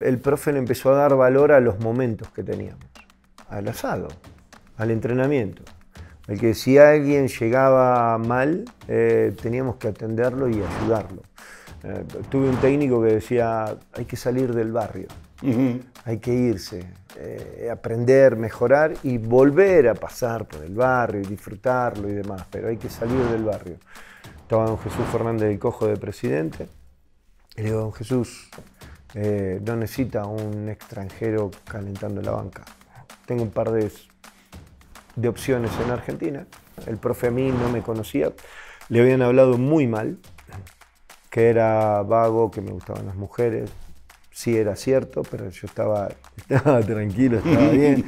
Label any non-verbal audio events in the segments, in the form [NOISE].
el profe le empezó a dar valor a los momentos que teníamos, al asado, al entrenamiento. El que si alguien llegaba mal, eh, teníamos que atenderlo y ayudarlo. Eh, tuve un técnico que decía, hay que salir del barrio, hay que irse, eh, aprender, mejorar y volver a pasar por el barrio y disfrutarlo y demás, pero hay que salir del barrio. Estaba don Jesús Fernández del Cojo de presidente. Y le digo, don Jesús, eh, no necesita un extranjero calentando la banca. Tengo un par de, de opciones en Argentina. El profe a mí no me conocía. Le habían hablado muy mal, que era vago, que me gustaban las mujeres, sí era cierto, pero yo [LAUGHS] estaba, tranquilo, estaba bien.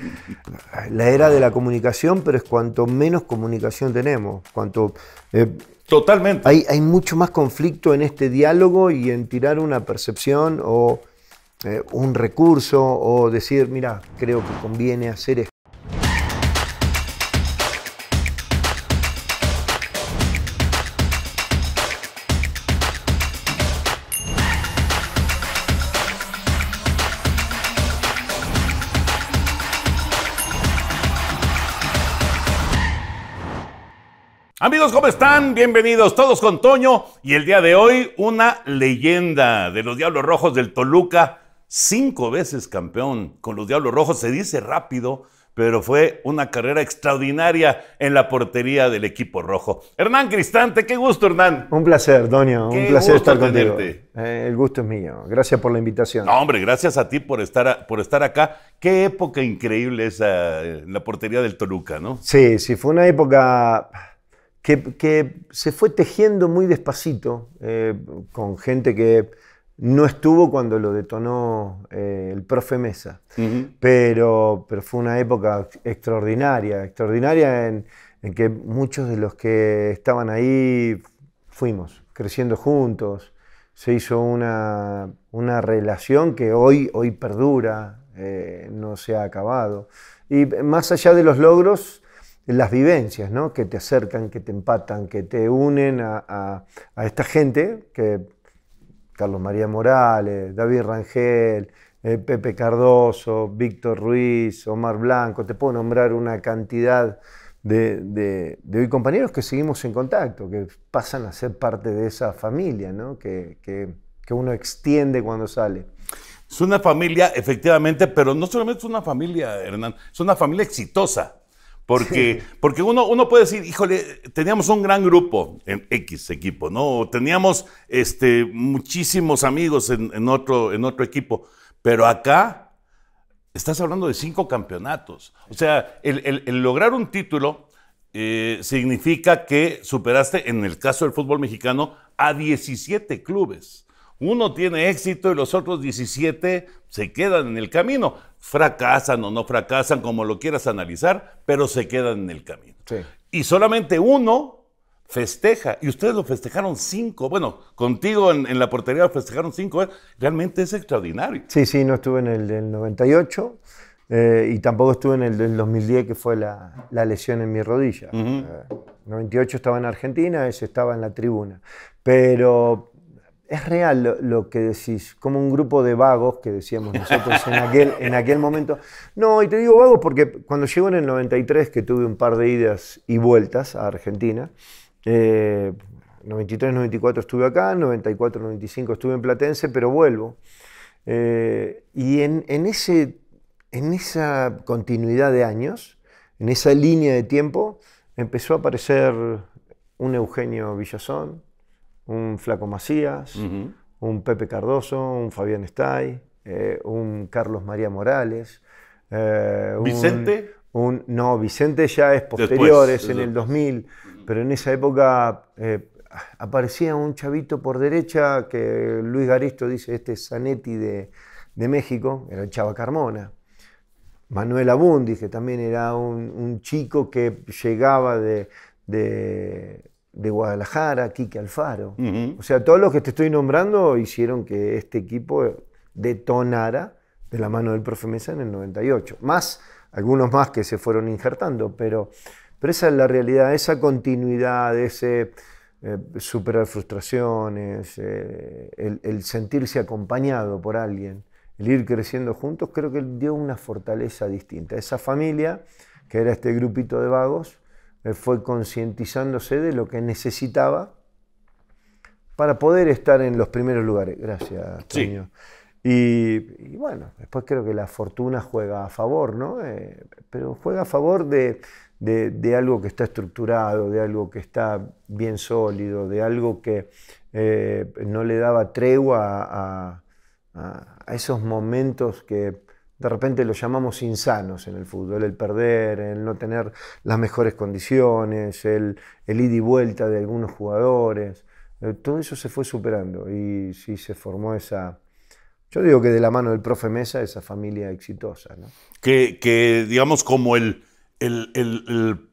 La era de la comunicación, pero es cuanto menos comunicación tenemos, cuanto... Eh, Totalmente. Hay, hay, mucho más conflicto en este diálogo y en tirar una percepción o eh, un recurso o decir, mira, creo que conviene hacer esto. Amigos, ¿cómo están? Bienvenidos todos con Toño y el día de hoy una leyenda de los Diablos Rojos del Toluca, cinco veces campeón con los Diablos Rojos, se dice rápido, pero fue una carrera extraordinaria en la portería del equipo rojo. Hernán Cristante, qué gusto Hernán. Un placer, Doño, un placer estar contigo. Eh, el gusto es mío, gracias por la invitación. hombre, gracias a ti por estar, por estar acá. Qué época increíble esa, eh, la portería del Toluca, ¿no? Sí, sí, fue una época que, se fue tejiendo muy despacito eh, con gente que no estuvo cuando lo detonó eh, el profe Mesa, pero, fue una época extraordinaria, extraordinaria en, que muchos de los que estaban ahí fuimos creciendo juntos, se hizo una, relación que hoy, hoy perdura, eh, no se ha acabado. Y más allá de los logros, las vivencias ¿no? que te acercan, que te empatan, que te unen a, esta gente, que Carlos María Morales, David Rangel, eh, Pepe Cardoso, Víctor Ruiz, Omar Blanco, te puedo nombrar una cantidad de, compañeros que seguimos en contacto, que pasan a ser parte de esa familia que, que uno extiende cuando sale. Es una familia, efectivamente, pero no solamente es una familia, Hernán, es una familia exitosa. Porque, porque uno, uno puede decir, híjole, teníamos un gran grupo en X equipo, ¿no? teníamos este, muchísimos amigos en, otro, en otro equipo. Pero acá estás hablando de cinco campeonatos. O sea, el, lograr un título eh, significa que superaste, en el caso del fútbol mexicano, a 17 clubes. Uno tiene éxito y los otros 17 se quedan en el camino. Fracasan o no fracasan, como lo quieras analizar, pero se quedan en el camino. Y solamente uno festeja. Y ustedes lo festejaron cinco. Bueno, contigo en, la portería lo festejaron cinco. ¿eh? Realmente es extraordinario. Sí, sí, no estuve en el del 98. Eh, y tampoco estuve en el del 2010, que fue la, lesión en mi rodilla. 98 eh, estaba en Argentina, ese estaba en la tribuna. Pero es real lo, que decís, como un grupo de vagos que decíamos nosotros en aquel, en aquel momento. No, y te digo vagos porque cuando llego en el 93, que tuve un par de idas y vueltas a Argentina, 93, eh, 94 estuve acá, 94, 95 estuve en Platense, pero vuelvo. Eh, y en, en, ese, en esa continuidad de años, en esa línea de tiempo, empezó a aparecer un Eugenio Villazón, un Flaco Macías, un Pepe Cardoso, un Fabián Estay, eh, un Carlos María Morales. Eh, ¿Vicente? no, Vicente ya es posterior, es en el 2000, pero en esa época eh, aparecía un chavito por derecha que Luis Garisto dice, este es Zanetti de, México, era el Chava Carmona. Manuel Abundi, que también era un, chico que llegaba de, de Guadalajara, Quique Alfaro. O sea, todos los que te estoy nombrando hicieron que este equipo detonara de la mano del profe Mesa en el 98. Más algunos más que se fueron injertando, pero, pero esa es la realidad, esa continuidad, ese eh, superar frustraciones, eh, el, el, sentirse acompañado por alguien, el ir creciendo juntos, creo que dio una fortaleza distinta. Esa familia, que era este grupito de vagos, eh, fue concientizándose de lo que necesitaba para poder estar en los primeros lugares. Gracias, Toño. Y, bueno, después creo que la fortuna juega a favor, ¿no? Eh, pero juega a favor de, algo que está estructurado, de algo que está bien sólido, de algo que eh, no le daba tregua a esos momentos que de repente lo llamamos insanos en el fútbol, el perder, el no tener las mejores condiciones, el, el ida y vuelta de algunos jugadores. Eh, todo eso se fue superando y sí se formó esa, yo digo que de la mano del profe Mesa, esa familia exitosa. ¿no? Que, que, digamos, como el, el, el,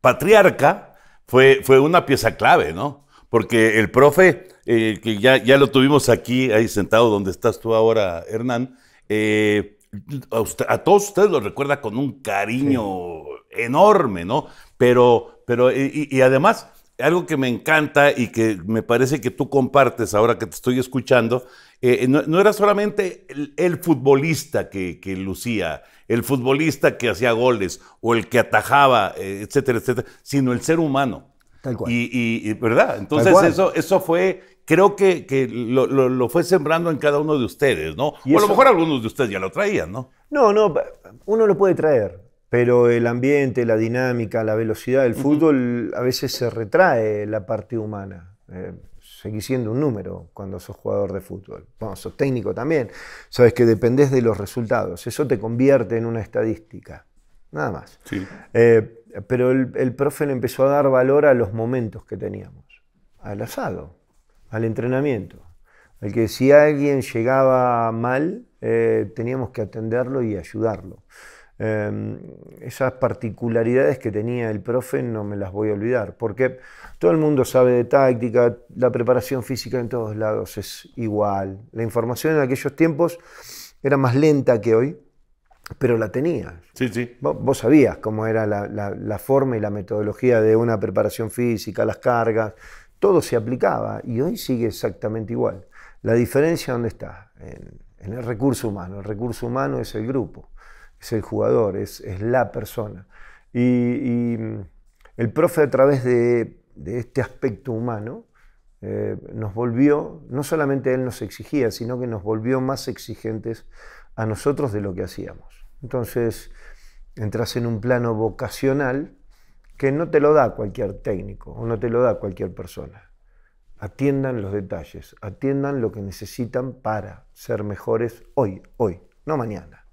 patriarca fue, fue, una pieza clave, ¿no? Porque el profe, eh, que ya, ya, lo tuvimos aquí, ahí sentado donde estás tú ahora, Hernán, eh, a, todos ustedes lo recuerda con un cariño enorme, ¿no? Pero, pero y, además, algo que me encanta y que me parece que tú compartes ahora que te estoy escuchando, eh, no, era solamente el, futbolista que, lucía, el futbolista que hacía goles o el que atajaba, eh, etcétera, etcétera, sino el ser humano. Tal cual. Y, ¿verdad? Entonces eso, eso fue, creo que, que lo, fue sembrando en cada uno de ustedes, ¿no? o a lo mejor algunos de ustedes ya lo traían, ¿no? No, no, uno lo puede traer, pero el ambiente, la dinámica, la velocidad del fútbol, a veces se retrae la parte humana. Eh, seguís siendo un número cuando sos jugador de fútbol. Bueno, sos técnico también. Sabes que dependés de los resultados. Eso te convierte en una estadística. Nada más. Sí. Eh, pero el, el profe le empezó a dar valor a los momentos que teníamos, al asado, al entrenamiento, al que si alguien llegaba mal, eh, teníamos que atenderlo y ayudarlo. Em, esas particularidades que tenía el profe no me las voy a olvidar, porque todo el mundo sabe de táctica, la preparación física en todos lados es igual. La información en aquellos tiempos era más lenta que hoy, pero la tenía, Vos, sabías cómo era la, forma y la metodología de una preparación física, las cargas, todo se aplicaba y hoy sigue exactamente igual. La diferencia, ¿dónde está? En, el recurso humano. El recurso humano es el grupo, es el jugador, es, la persona. Y, mm, el profe a través de, este aspecto humano eh, nos volvió, no solamente él nos exigía, sino que nos volvió más exigentes a nosotros de lo que hacíamos. Entonces, entras en un plano vocacional que no te lo da cualquier técnico o no te lo da cualquier persona. Atiendan los detalles, atiendan lo que necesitan para ser mejores hoy, hoy, no mañana.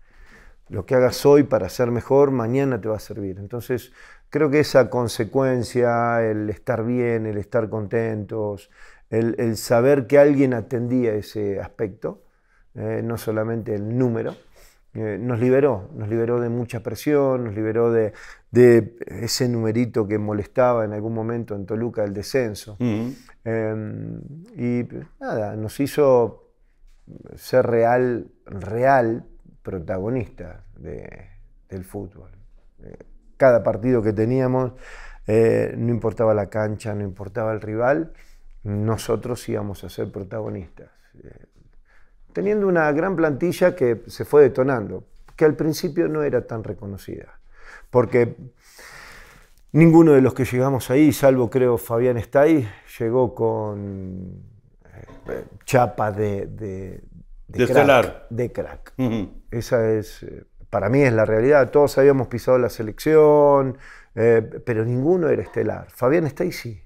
Lo que hagas hoy para ser mejor, mañana te va a servir. Entonces, creo que esa consecuencia, el estar bien, el estar contentos, el, el saber que alguien atendía ese aspecto, eh, no solamente el número, eh, nos liberó, nos liberó de mucha presión, nos liberó de, ese numerito que molestaba en algún momento en Toluca, el descenso. Em, y nada, nos hizo ser real, real protagonista del fútbol. Eh, cada partido que teníamos, no importaba la cancha, no importaba el rival, nosotros íbamos a ser protagonistas teniendo una gran plantilla que se fue detonando, que al principio no era tan reconocida, porque ninguno de los que llegamos ahí, salvo creo Fabián Stay, llegó con eh, chapa de, crack. De crack. Esa es, eh, para mí es la realidad, todos habíamos pisado la selección, eh, pero ninguno era estelar. Fabián Stay sí.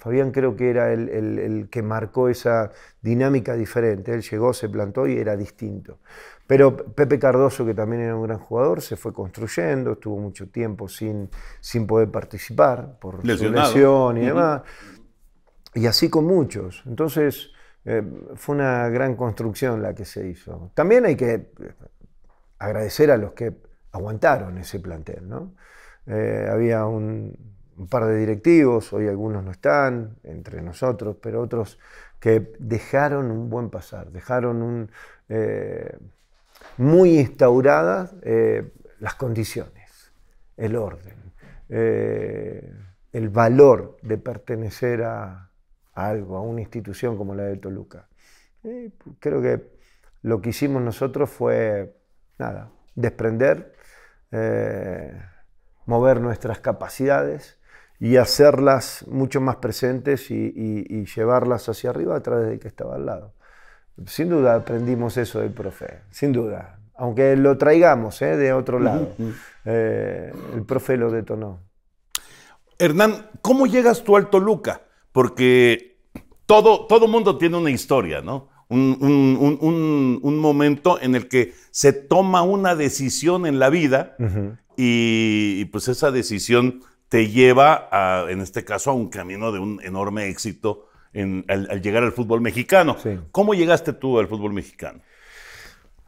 Fabián creo que era el, que marcó esa dinámica diferente. Él llegó, se plantó y era distinto. Pero Pepe Cardoso, que también era un gran jugador, se fue construyendo, estuvo mucho tiempo sin, sin poder participar por su lesión y demás. Y así con muchos. Entonces eh, fue una gran construcción la que se hizo. También hay que eh, agradecer a los que aguantaron ese plantel. ¿no? Eh, había un un par de directivos, hoy algunos no están entre nosotros, pero otros que dejaron un buen pasar, dejaron eh, muy instauradas eh, las condiciones, el orden, eh, el valor de pertenecer a, algo, a una institución como la de Toluca. creo que lo que hicimos nosotros fue, nada, desprender, mover nuestras capacidades y hacerlas mucho más presentes y, llevarlas hacia arriba a través del que estaba al lado. Sin duda aprendimos eso del profe, sin duda. Aunque lo traigamos ¿eh? de otro lado, eh, el profe lo detonó. Hernán, ¿cómo llegas tú al Toluca? Porque todo, todo mundo tiene una historia, ¿no? Un, momento en el que se toma una decisión en la vida y, y, pues esa decisión te lleva, en este caso, a un camino de un enorme éxito al, llegar al fútbol mexicano. ¿Cómo llegaste tú al fútbol mexicano?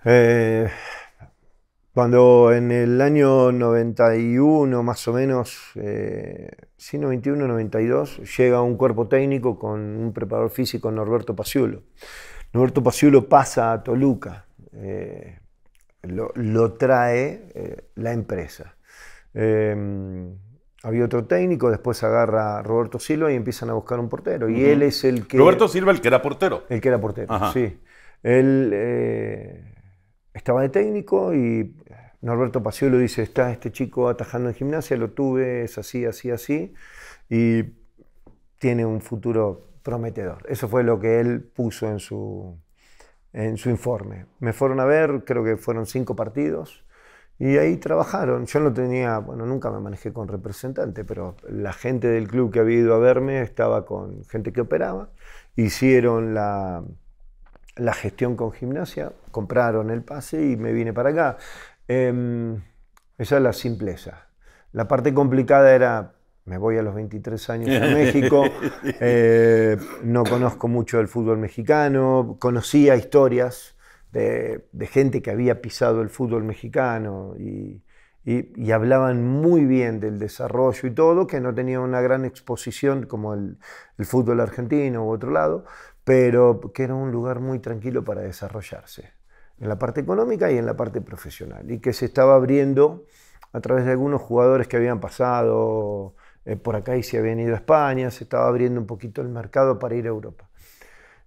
Eh, cuando en el año 91, más o menos, eh, sí, 91, 92, llega un cuerpo técnico con un preparador físico, Norberto Paciulo. Norberto Paciulo pasa a Toluca, eh, lo, lo, trae eh, la empresa. Había otro técnico, después agarra a Roberto Silva y empiezan a buscar un portero. Y él es el Roberto Silva, el que era portero. El que era portero, sí. Él eh, estaba de técnico y eh, Norberto Paciolo dice: Está este chico atajando en gimnasia, lo tuve, es así, así, así. Y tiene un futuro prometedor. Eso fue lo que él puso en su, en su informe. Me fueron a ver, creo que fueron cinco partidos. Y ahí trabajaron. Yo no tenía, bueno, nunca me manejé con representante, pero la gente del club que había ido a verme estaba con gente que operaba. Hicieron la, la gestión con gimnasia, compraron el pase y me vine para acá. Em, esa es la simpleza. La parte complicada era, me voy a los 23 años a [LAUGHS] México, eh, no conozco mucho del fútbol mexicano, conocía historias de, gente que había pisado el fútbol mexicano y, hablaban muy bien del desarrollo y todo, que no tenía una gran exposición como el, fútbol argentino u otro lado, pero que era un lugar muy tranquilo para desarrollarse, en la parte económica y en la parte profesional, y que se estaba abriendo a través de algunos jugadores que habían pasado eh, por acá y se habían ido a España, se estaba abriendo un poquito el mercado para ir a Europa.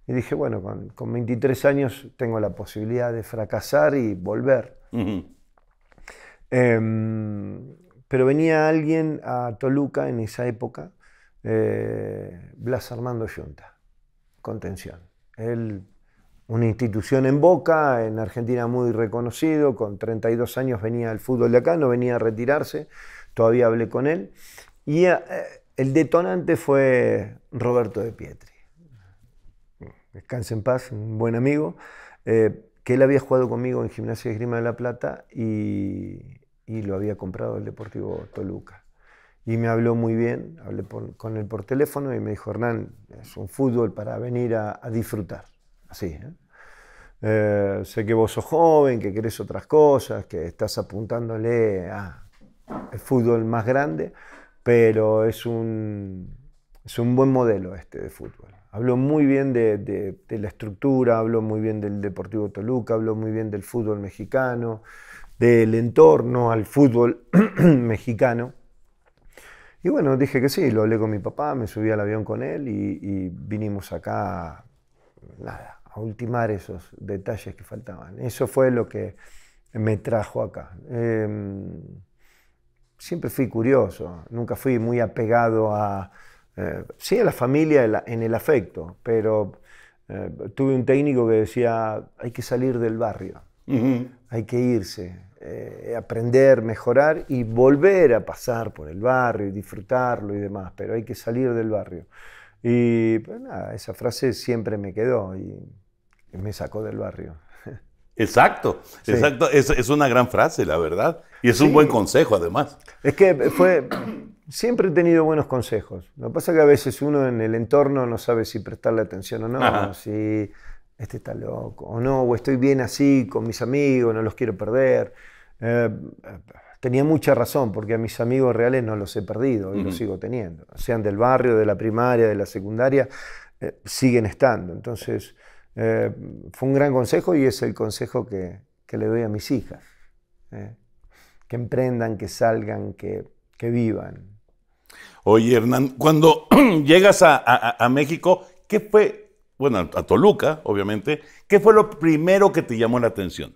Y dije, bueno, con, 23 años tengo la posibilidad de fracasar y volver. Em, pero venía alguien a Toluca en esa época, eh, Blas Armando Yunta, contención. Él, una institución en Boca, en Argentina muy reconocido, con 32 años venía al fútbol de acá, no venía a retirarse, todavía hablé con él. Y eh, el detonante fue Roberto de Pietri descanse en paz, un buen amigo, eh, que él había jugado conmigo en Gimnasia de Grima de La Plata y, lo había comprado el Deportivo Toluca. Y me habló muy bien, hablé con él por teléfono y me dijo, Hernán, es un fútbol para venir a, disfrutar. Así. ¿eh? Eh, sé que vos sos joven, que querés otras cosas, que estás apuntándole a el fútbol más grande, pero es un, es un buen modelo este de fútbol. Habló muy bien de, la estructura, habló muy bien del Deportivo Toluca, habló muy bien del fútbol mexicano, del entorno al fútbol [CLEARS THROAT] mexicano. Y bueno, dije que sí, lo hablé con mi papá, me subí al avión con él y, vinimos acá, a ultimar esos detalles que faltaban. Eso fue lo que me trajo acá. Em, siempre fui curioso, nunca fui muy apegado a eh, sí, a la familia, en, el afecto, pero eh, tuve un técnico que decía, hay que salir del barrio, hay que irse, eh, aprender, mejorar y volver a pasar por el barrio y disfrutarlo y demás, pero hay que salir del barrio. Y pues, esa frase siempre me quedó y, me sacó del barrio. [LAUGHS] Exacto, exacto. Es, una gran frase, la verdad. Y es un buen consejo, además. Es que fue, Siempre he tenido buenos consejos. Lo que pasa es que a veces uno en el entorno no sabe si prestarle atención o no, si este está loco o no, o estoy bien así con mis amigos, no los quiero perder. Eh, tenía mucha razón, porque a mis amigos reales no los he perdido y los sigo teniendo. Sean del barrio, de la primaria, de la secundaria, eh, siguen estando. Entonces, eh, fue un gran consejo y es el consejo que, le doy a mis hijas. que emprendan, que salgan, que, que vivan. Oye, Hernán, cuando [CLEARS THROAT] llegas a, México, ¿qué fue, bueno, a Toluca, obviamente, qué fue lo primero que te llamó la atención?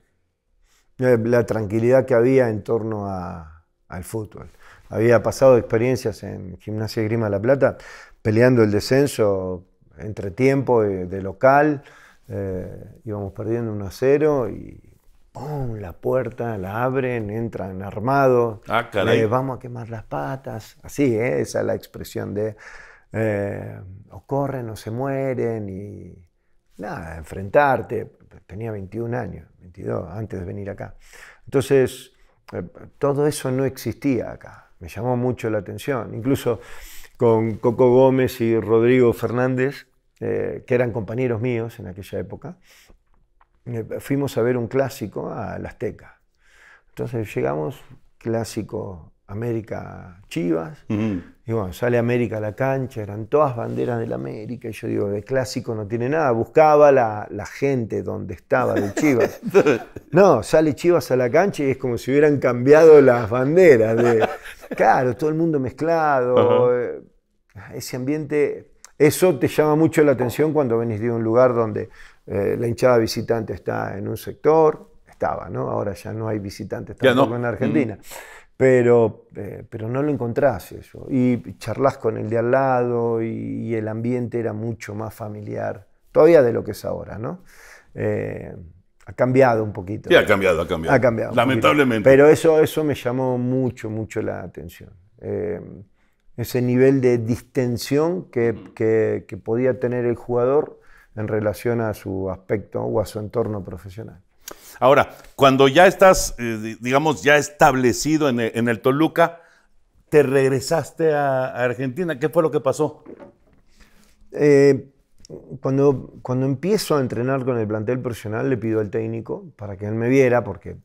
Eh, la tranquilidad que había en torno al fútbol. Había pasado experiencias en Gimnasia Grima La Plata, peleando el descenso entre tiempo de local, eh, íbamos perdiendo 1 a 0 y la puerta, la abren, entran armados, ah, eh, vamos a quemar las patas, así, ¿eh? esa es la expresión de eh, o corren o se mueren y nada, enfrentarte. Tenía 21 años, 22, antes de venir acá. Entonces, todo eso no existía acá. Me llamó mucho la atención. Incluso con Coco Gómez y Rodrigo Fernández, que eran compañeros míos en aquella época, eh, fuimos a ver un clásico a la Azteca. Entonces llegamos, clásico América Chivas, y bueno, sale América a la cancha, eran todas banderas de la América, y yo digo, de clásico no tiene nada, buscaba la, gente donde estaba de Chivas. [LAUGHS] No, sale Chivas a la cancha y es como si hubieran cambiado las banderas. claro, todo el mundo mezclado, eh, ese ambiente, eso te llama mucho la atención cuando venís de un lugar donde eh, la hinchada visitante está en un sector, estaba, ¿no? Ahora ya no hay visitantes tampoco en Argentina. Mm. Pero, eh, pero no lo encontrás eso. Y charlas con el de al lado y, el ambiente era mucho más familiar, todavía de lo que es ahora, ¿no? Eh, ha cambiado un poquito. Sí, ha cambiado, ha cambiado. Ha cambiado. Lamentablemente. Pero eso, eso me llamó mucho, mucho la atención. ese nivel de distensión mm. que, que, podía tener el jugador en relación a su aspecto o a su entorno profesional. Ahora, cuando ya estás, eh, digamos, ya establecido en el, Toluca, te regresaste a, Argentina. ¿Qué fue lo que pasó? Eh, cuando, cuando empiezo a entrenar con el plantel profesional, le pido al técnico para que él me viera, porque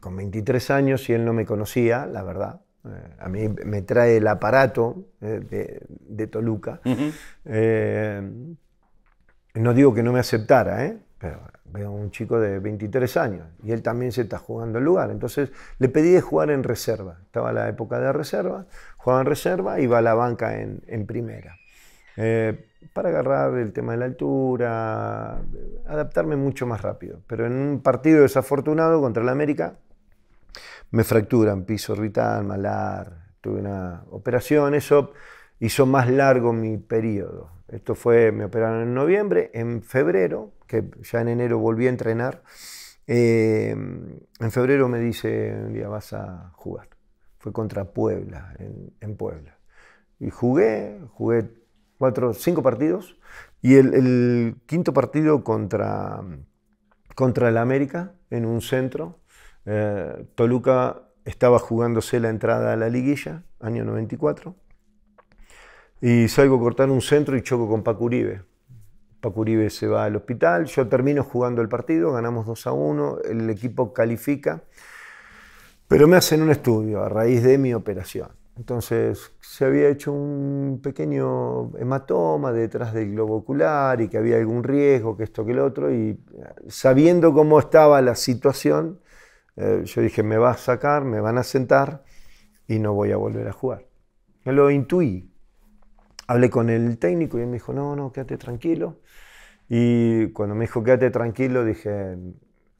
con 23 años y él no me conocía, la verdad. Eh, a mí me trae el aparato de, Toluca no digo que no me aceptara, ¿eh? pero veo un chico de 23 años y él también se está jugando el lugar. Entonces le pedí de jugar en reserva. Estaba la época de reserva, jugaba en reserva, iba a la banca en, primera. Eh, para agarrar el tema de la altura, adaptarme mucho más rápido. Pero en un partido desafortunado contra el América, me fracturan piso orbital, malar, tuve una operación, eso hizo más largo mi periodo. Esto fue, me operaron en noviembre, en febrero, que ya en enero volví a entrenar, em, en febrero me dice, un día vas a jugar. Fue contra Puebla, en, Puebla. Y jugué, jugué cuatro, cinco partidos, y el, quinto partido contra, contra el América, en un centro, eh, Toluca estaba jugándose la entrada a la liguilla, año 94 y salgo cortando un centro y choco con Paco Uribe. Paco Uribe se va al hospital, yo termino jugando el partido, ganamos 2 a 1, el equipo califica, pero me hacen un estudio a raíz de mi operación. Entonces se había hecho un pequeño hematoma detrás del globo ocular y que había algún riesgo, que esto, que lo otro, y eh, sabiendo cómo estaba la situación, eh, yo dije, me va a sacar, me van a sentar y no voy a volver a jugar. Me lo intuí, hablé con el técnico y él me dijo, no, no, quédate tranquilo. Y cuando me dijo, quédate tranquilo, dije,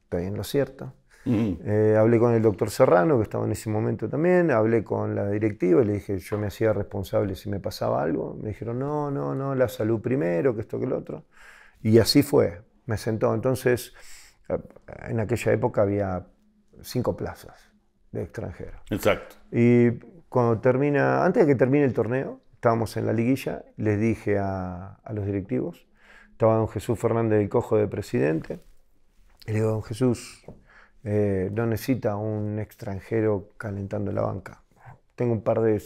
está bien lo cierto. Mm. Eh, hablé con el doctor Serrano, que estaba en ese momento también, hablé con la directiva y le dije, yo me hacía responsable si me pasaba algo. Me dijeron, no, no, no, la salud primero, que esto, que lo otro. Y así fue, me sentó. Entonces, eh, en aquella época había cinco plazas de extranjeros. Exacto. Y cuando termina, antes de que termine el torneo, estábamos en la liguilla, les dije a, los directivos, estaba don Jesús Fernández del Cojo de presidente, le digo, don Jesús, eh, no necesita un extranjero calentando la banca. Tengo un par de,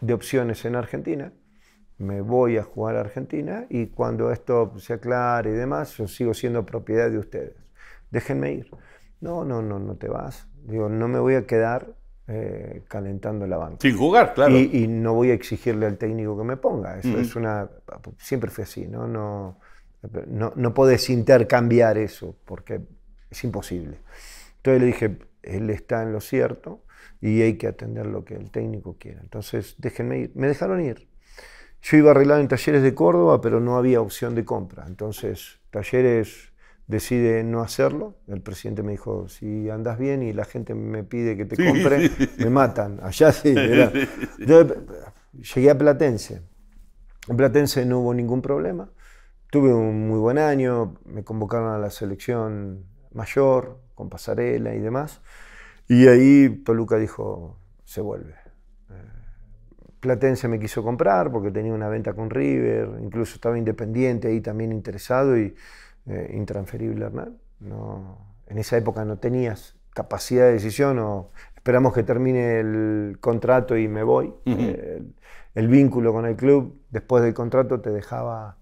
de opciones en Argentina, me voy a jugar a Argentina y cuando esto se aclare y demás, yo sigo siendo propiedad de ustedes. Déjenme ir. No, no, no, no te vas. Digo, no me voy a quedar eh, calentando la banca. Sin jugar, claro. Y, no voy a exigirle al técnico que me ponga. Eso es una. Siempre fue así, ¿no? No, no, no podés intercambiar eso porque es imposible. Entonces le dije, él está en lo cierto y hay que atender lo que el técnico quiera. Entonces, déjenme ir. Me dejaron ir. Yo iba arreglado en talleres de Córdoba, pero no había opción de compra. Entonces, talleres decide no hacerlo. El presidente me dijo, si andas bien y la gente me pide que te compre, me matan. Allá sí. [LAUGHS] llegué a Platense. En Platense no hubo ningún problema. Tuve un muy buen año, me convocaron a la selección mayor, con pasarela y demás. Y ahí Toluca dijo, se vuelve. Eh, Platense me quiso comprar porque tenía una venta con River, incluso estaba independiente ahí también interesado y eh, intransferible, Hernán. No, en esa época no tenías capacidad de decisión o esperamos que termine el contrato y me voy. Eh, el, vínculo con el club después del contrato te dejaba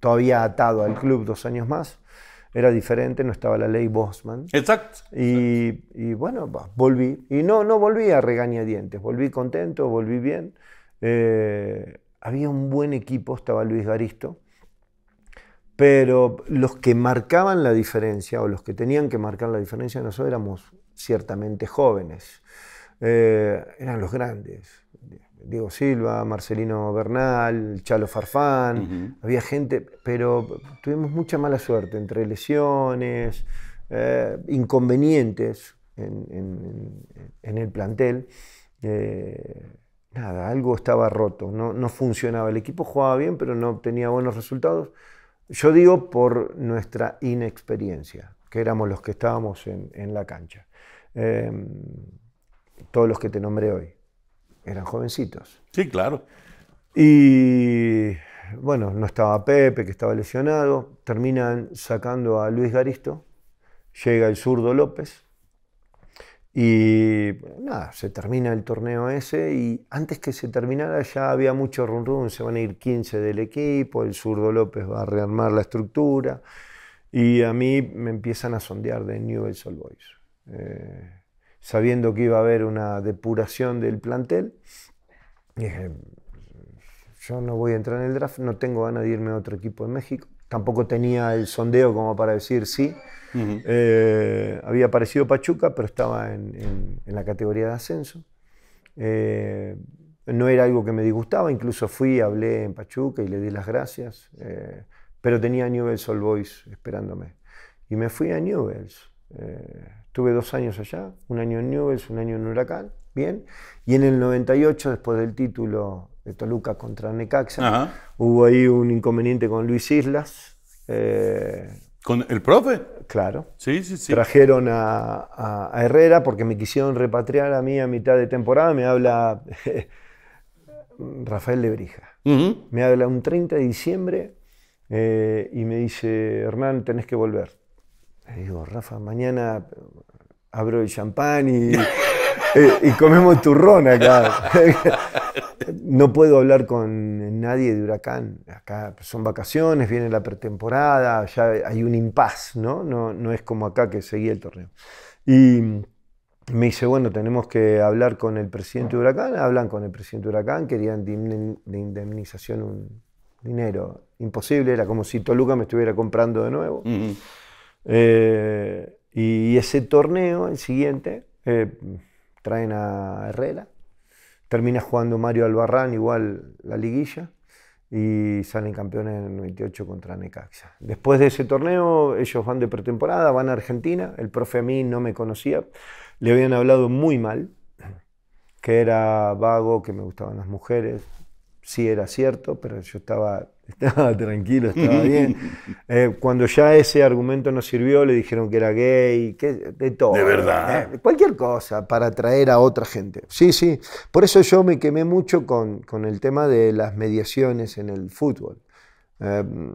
todavía atado al club dos años más. Era diferente, no estaba la ley Bosman. Exacto. Y, bueno, volví. Y no, volví a regañadientes, volví contento, volví bien. Eh, había un buen equipo, estaba Luis Garisto. Pero los que marcaban la diferencia o los que tenían que marcar la diferencia, nosotros éramos ciertamente jóvenes. Eh, eran los grandes. Diego Silva, Marcelino Bernal, Chalo Farfán, había gente, pero tuvimos mucha mala suerte entre lesiones, eh, inconvenientes en, el plantel. Eh, nada, algo estaba roto, no funcionaba. El equipo jugaba bien, pero no obtenía buenos resultados. Yo digo por nuestra inexperiencia, que éramos los que estábamos en, la cancha. Em, todos los que te nombré hoy eran jovencitos. Sí, claro. Y bueno, no estaba Pepe, que estaba lesionado. Terminan sacando a Luis Garisto. Llega el zurdo López. Y nada, se termina el torneo ese y antes que se terminara ya había mucho run se van a ir 15 del equipo, el zurdo López va a rearmar la estructura y a mí me empiezan a sondear de Newell All Boys. Eh, sabiendo que iba a haber una depuración del plantel, dije, yo no voy a entrar en el draft, no tengo ganas de irme a otro equipo de México tampoco tenía el sondeo como para decir sí. Eh, había aparecido Pachuca, pero estaba en, la categoría de ascenso. Eh, no era algo que me disgustaba, incluso fui, hablé en Pachuca y le di las gracias, eh, pero tenía a Newell's All Boys esperándome. Y me fui a Newell's. tuve dos años allá, un año en Newell's, un año en Huracán, bien. Y en el 98, después del título de Toluca contra Necaxa. Hubo ahí un inconveniente con Luis Islas. Eh, ¿Con el profe? Claro. Sí, sí, sí. Trajeron a, Herrera porque me quisieron repatriar a mí a mitad de temporada. Me habla [LAUGHS] Rafael de Brija. Me habla un 30 de diciembre eh, y me dice, Hernán, tenés que volver. Le digo, Rafa, mañana abro el champán y... Eh, y comemos turrón acá. no puedo hablar con nadie de huracán. Acá son vacaciones, viene la pretemporada, ya hay un impas, ¿no? ¿no? No es como acá que seguía el torneo. Y me dice, bueno, tenemos que hablar con el presidente de Huracán. Hablan con el presidente de Huracán, querían de indemnización un dinero imposible, era como si Toluca me estuviera comprando de nuevo. Eh, y ese torneo, el siguiente, eh, traen a Herrera, termina jugando Mario Albarrán igual la liguilla y salen campeones en el 98 contra Necaxa. Después de ese torneo, ellos van de pretemporada, van a Argentina, el profe a mí no me conocía, le habían hablado muy mal, que era vago, que me gustaban las mujeres, sí era cierto, pero yo estaba estaba [LAUGHS] tranquilo, estaba [LAUGHS] bien. Eh, cuando ya ese argumento no sirvió, le dijeron que era gay, que, de todo. De verdad. Eh, cualquier cosa para atraer a otra gente. Sí, sí. Por eso yo me quemé mucho con, el tema de las mediaciones en el fútbol. Em,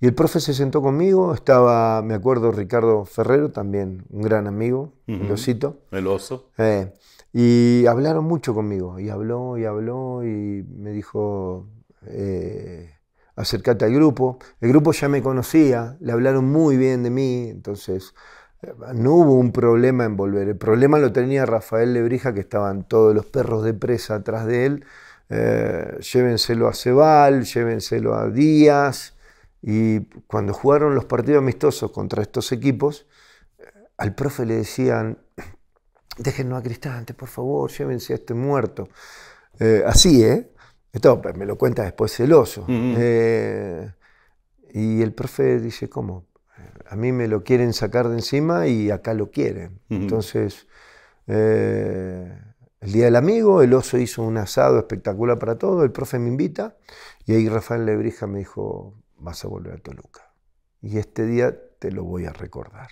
y el profe se sentó conmigo, estaba, me acuerdo, Ricardo Ferrero, también un gran amigo, el osito. El oso. Eh, y hablaron mucho conmigo, y habló, y habló, y me dijo, eh, acercate al grupo. El grupo ya me conocía, le hablaron muy bien de mí, entonces eh, no hubo un problema en volver. El problema lo tenía Rafael Lebrija, que estaban todos los perros de presa atrás de él. Eh, llévenselo a Cebal, llévenselo a Díaz. Y cuando jugaron los partidos amistosos contra estos equipos, al profe le decían, déjenlo a Cristante, por favor, llévense a este muerto. así, ¿eh? Esto me lo cuenta después el oso eh, y el profe dice, ¿cómo? A mí me lo quieren sacar de encima y acá lo quieren. Entonces, eh, el Día del Amigo, el oso hizo un asado espectacular para todo, el profe me invita y ahí Rafael Lebrija me dijo, vas a volver a Toluca. Y este día te lo voy a recordar,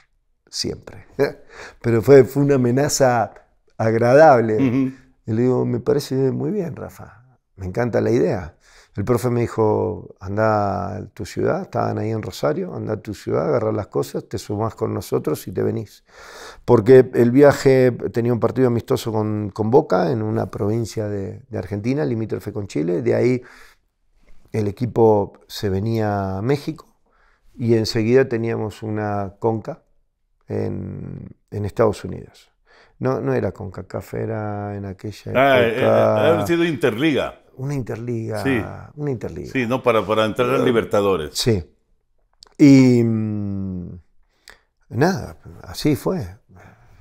siempre. [LAUGHS] Pero fue, fue, una amenaza agradable. digo, me parece muy bien, Rafa me encanta la idea. El profe me dijo, anda a tu ciudad, estaban ahí en Rosario, anda a tu ciudad, agarra las cosas, te sumás con nosotros y te venís. Porque el viaje tenía un partido amistoso con, con Boca en una provincia de, Argentina, limítrofe con Chile, de ahí el equipo se venía a México y enseguida teníamos una conca en, Estados Unidos. No, no era Conca, era en aquella ah, eh, eh, sido Interliga una interliga. Una interliga. Sí, no, para, para entrar en eh, Libertadores. Sí. Y mm, nada, así fue.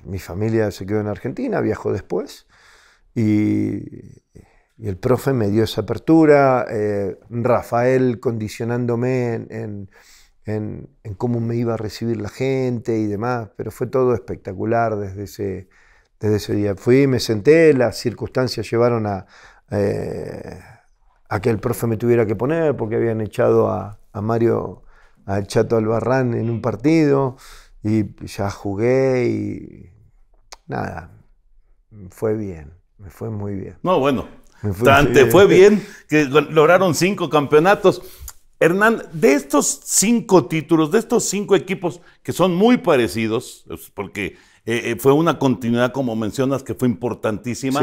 Mi familia se quedó en Argentina, viajó después. Y, el profe me dio esa apertura. Eh, Rafael condicionándome en, en, cómo me iba a recibir la gente y demás, pero fue todo espectacular desde ese, desde ese día. Fui, me senté, las circunstancias llevaron a, eh, a que el profe me tuviera que poner porque habían echado a, Mario, al Chato Albarrán en un partido y ya jugué y nada, fue bien, me fue muy bien. No, bueno, fue bien que lograron cinco campeonatos. Hernán, de estos cinco títulos, de estos cinco equipos que son muy parecidos, porque eh, eh, fue una continuidad, como mencionas, que fue importantísima.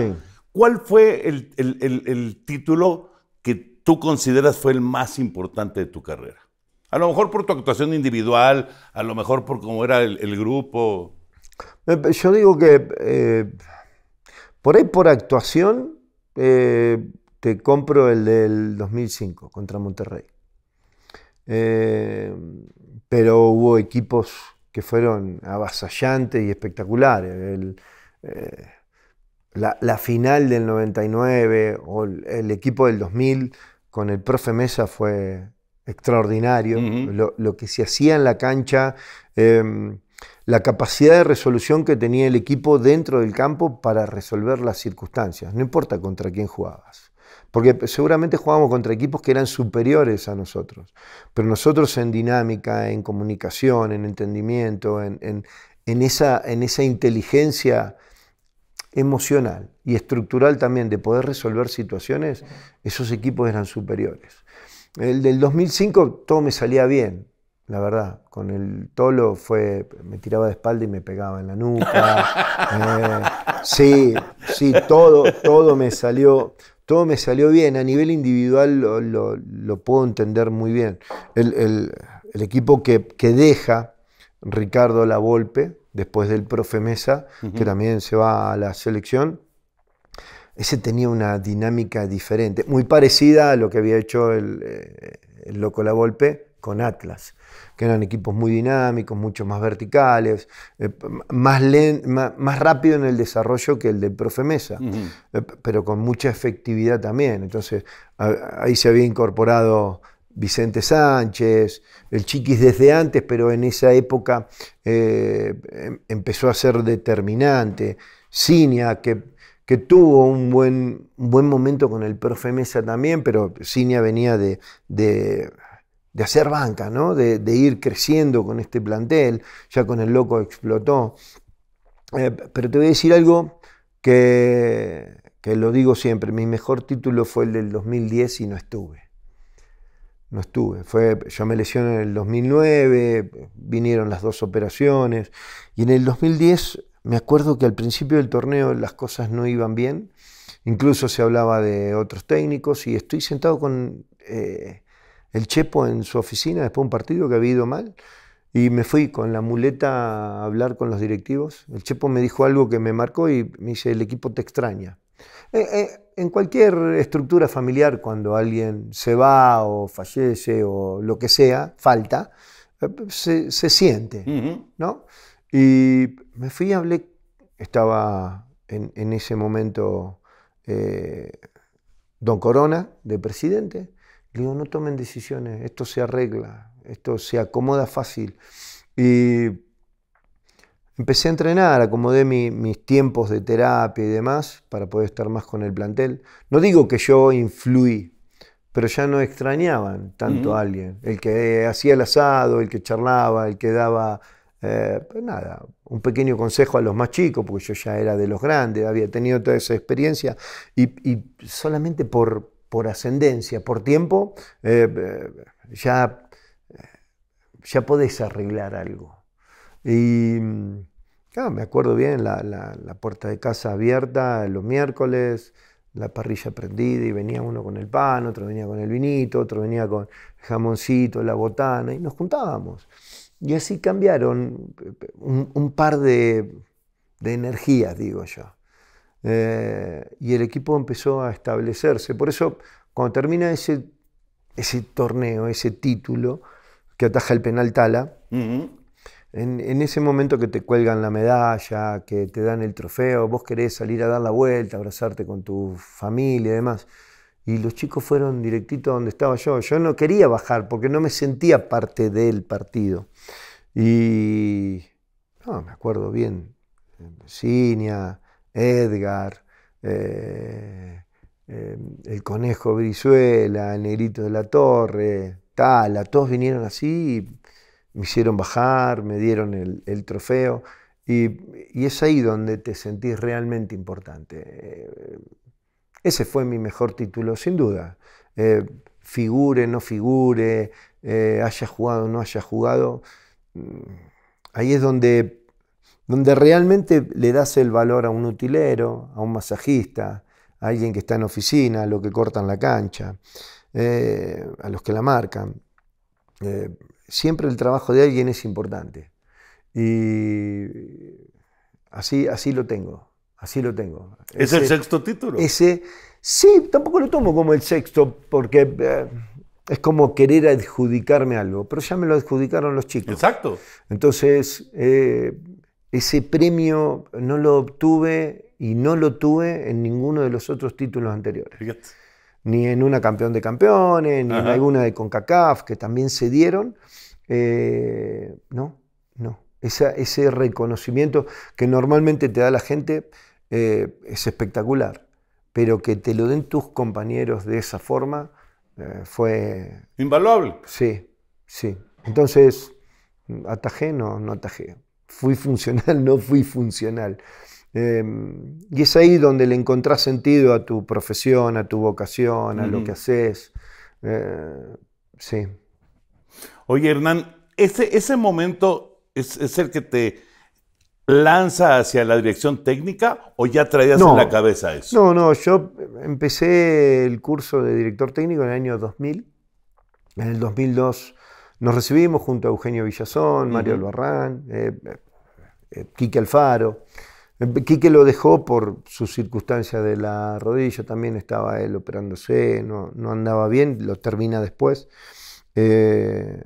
¿Cuál fue el, título que tú consideras fue el más importante de tu carrera? A lo mejor por tu actuación individual, a lo mejor por cómo era el, grupo. Yo digo que eh, por ahí por actuación eh, te compro el del 2005 contra Monterrey. Eh, pero hubo equipos que fueron avasallantes y espectaculares. El, la, final del 99 o el, equipo del 2000 con el profe Mesa fue extraordinario. lo, que se hacía en la cancha, em, la capacidad de resolución que tenía el equipo dentro del campo para resolver las circunstancias, no importa contra quién jugabas. Porque seguramente jugábamos contra equipos que eran superiores a nosotros. Pero nosotros en dinámica, en comunicación, en entendimiento, en esa inteligencia emocional y estructural también de poder resolver situaciones, esos equipos eran superiores. El del 2005 todo me salía bien, la verdad. Con el tolo fue, me tiraba de espalda y me pegaba en la nuca. [LAUGHS] Eh, sí, sí, todo, todo me salió. Todo me salió bien, a nivel individual lo, puedo entender muy bien. El, equipo que, deja Ricardo la Volpe después del profe Mesa, que también se va a la selección, ese tenía una dinámica diferente, muy parecida a lo que había hecho el, eh, el Loco La Volpe con Atlas, que eran equipos muy dinámicos, mucho más verticales, eh, más, más, rápido en el desarrollo que el del profe Mesa, eh, pero con mucha efectividad también. Entonces ahí se había incorporado Vicente Sánchez, el Chiquis desde antes, pero en esa época eh, em, empezó a ser determinante, Cinia, que, tuvo un buen, un buen, momento con el profe Mesa también, pero Cinia venía de, hacer banca, ¿no? de, ir creciendo con este plantel, ya con el loco explotó. Eh, pero te voy a decir algo que, que lo digo siempre, mi mejor título fue el del 2010 y no estuve no estuve. Fue, yo me lesioné en el 2009, vinieron las dos operaciones y en el 2010 me acuerdo que al principio del torneo las cosas no iban bien, incluso se hablaba de otros técnicos y estoy sentado con eh, el Chepo en su oficina después de un partido que había ido mal y me fui con la muleta a hablar con los directivos. El Chepo me dijo algo que me marcó y me dice, el equipo te extraña. Eh, eh, en cualquier estructura familiar, cuando alguien se va o fallece o lo que sea, falta, eh, se, siente, ¿no? Y me fui y hablé, estaba en, ese momento Don Corona, de presidente, le digo, no tomen decisiones, esto se arregla, esto se acomoda fácil. Y Empecé a entrenar, acomodé mis tiempos de terapia y demás para poder estar más con el plantel. No digo que yo influí, pero ya no extrañaban tanto a alguien. El que hacía el asado, el que charlaba, el que daba, eh, pues nada, un pequeño consejo a los más chicos, porque yo ya era de los grandes, había tenido toda esa experiencia y, solamente por, por ascendencia, por tiempo, eh, eh, ya, ya podés arreglar algo. Y me acuerdo bien, la, la, puerta de casa abierta los miércoles, la parrilla prendida y venía uno con el pan, otro venía con el vinito, otro venía con el jamoncito, la botana y nos juntábamos. Y así cambiaron un, par de, de, energías, digo yo. Eh, y el equipo empezó a establecerse. Por eso, cuando termina ese, ese torneo, ese título que ataja el penal Tala, en, ese momento que te cuelgan la medalla, que te dan el trofeo, vos querés salir a dar la vuelta, abrazarte con tu familia y demás. Y los chicos fueron directito a donde estaba yo. Yo no quería bajar porque no me sentía parte del partido. Y no, me acuerdo bien. Cinia, Edgar, eh, eh, el conejo Brizuela, el negrito de la torre, Tala, todos vinieron así me hicieron bajar, me dieron el, trofeo. Y, es ahí donde te sentís realmente importante. Eh, ese fue mi mejor título, sin duda. Eh, figure, no figure, eh, haya jugado, no haya jugado. Mm, ahí es donde, donde realmente le das el valor a un utilero, a un masajista, a alguien que está en oficina, a los que cortan la cancha, a los que la marcan siempre el trabajo de alguien es importante. Y así, así lo tengo, así lo tengo. ¿Es el sexto título? Ese, sí, tampoco lo tomo como el sexto, porque eh, es como querer adjudicarme algo, pero ya me lo adjudicaron los chicos. Exacto. Entonces, eh, ese premio no lo obtuve y no lo tuve en ninguno de los otros títulos anteriores ni en una campeón de campeones, ni en alguna de CONCACAF, que también se dieron. Eh, no, no. ese reconocimiento que normalmente te da la gente eh, es espectacular, pero que te lo den tus compañeros de esa forma eh, fue... Invaluable. Sí, sí. Entonces, atajé, no, no atajé. Fui funcional, [LAUGHS] no fui funcional. Em, y es ahí donde le encontrás sentido a tu profesión, a tu vocación, a lo que haces. Eh, sí. Oye, Hernán, ese, ese momento es, el que te lanza hacia la dirección técnica o ya traías en la cabeza eso? No, no, yo empecé el curso de director técnico en el año 2000. En el 2002 nos recibimos junto a Eugenio Villazón, Mario Albarrán, eh, eh, Quique Alfaro. Quique lo dejó por sus circunstancias de la rodilla, también estaba él operándose, no, no andaba bien, lo termina después. Eh,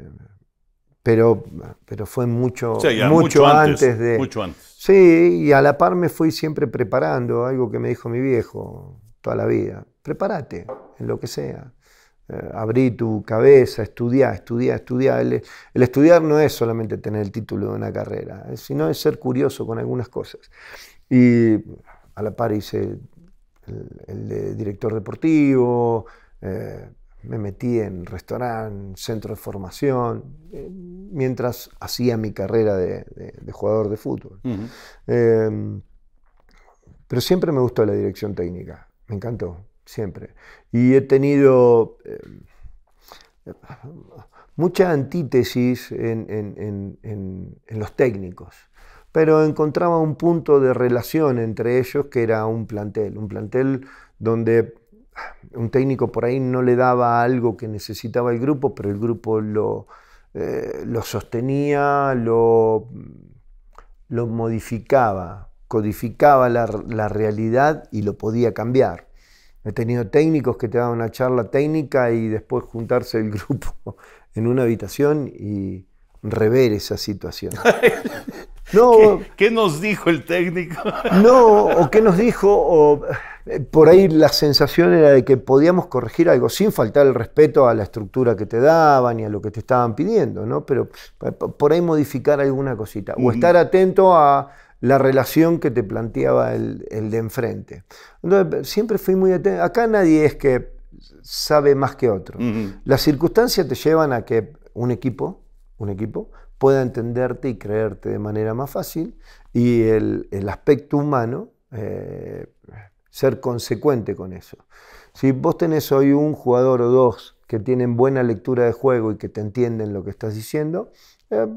pero, pero fue mucho, mucho, antes, antes, de... Mucho antes. Sí, y a la par me fui siempre preparando, algo que me dijo mi viejo toda la vida, prepárate en lo que sea. Eh, abrí tu cabeza, estudiá, estudiá, estudiá. El, estudiar no es solamente tener el título de una carrera, eh, sino es ser curioso con algunas cosas. Y a la par hice el, de director deportivo, eh, me metí en restaurante, centro de formación, mientras hacía mi carrera de, jugador de fútbol. pero siempre me gustó la dirección técnica, me encantó siempre. Y he tenido eh, mucha antítesis en, los técnicos, pero encontraba un punto de relación entre ellos que era un plantel, un plantel donde un técnico por ahí no le daba algo que necesitaba el grupo, pero el grupo lo, eh, sostenía, lo, lo modificaba, codificaba la realidad y lo podía cambiar. He tenido técnicos que te daban una charla técnica y después juntarse el [LAUGHS] grupo en una habitación y rever esa situación. [LAUGHS] No, ¿Qué, nos dijo el técnico? [LAUGHS] No, o qué nos dijo, o, eh, por ahí la sensación era de que podíamos corregir algo sin faltar el respeto a la estructura que te daban y a lo que te estaban pidiendo, ¿no? Pero eh, por ahí modificar alguna cosita, o mm. estar atento a la relación que te planteaba el, de enfrente. Entonces, siempre fui muy atento. Acá nadie es que sabe más que otro. Las circunstancias te llevan a que un equipo, un equipo pueda entenderte y creerte de manera más fácil y el, aspecto humano, eh, ser consecuente con eso. Si vos tenés hoy un jugador o dos que tienen buena lectura de juego y que te entienden lo que estás diciendo, eh,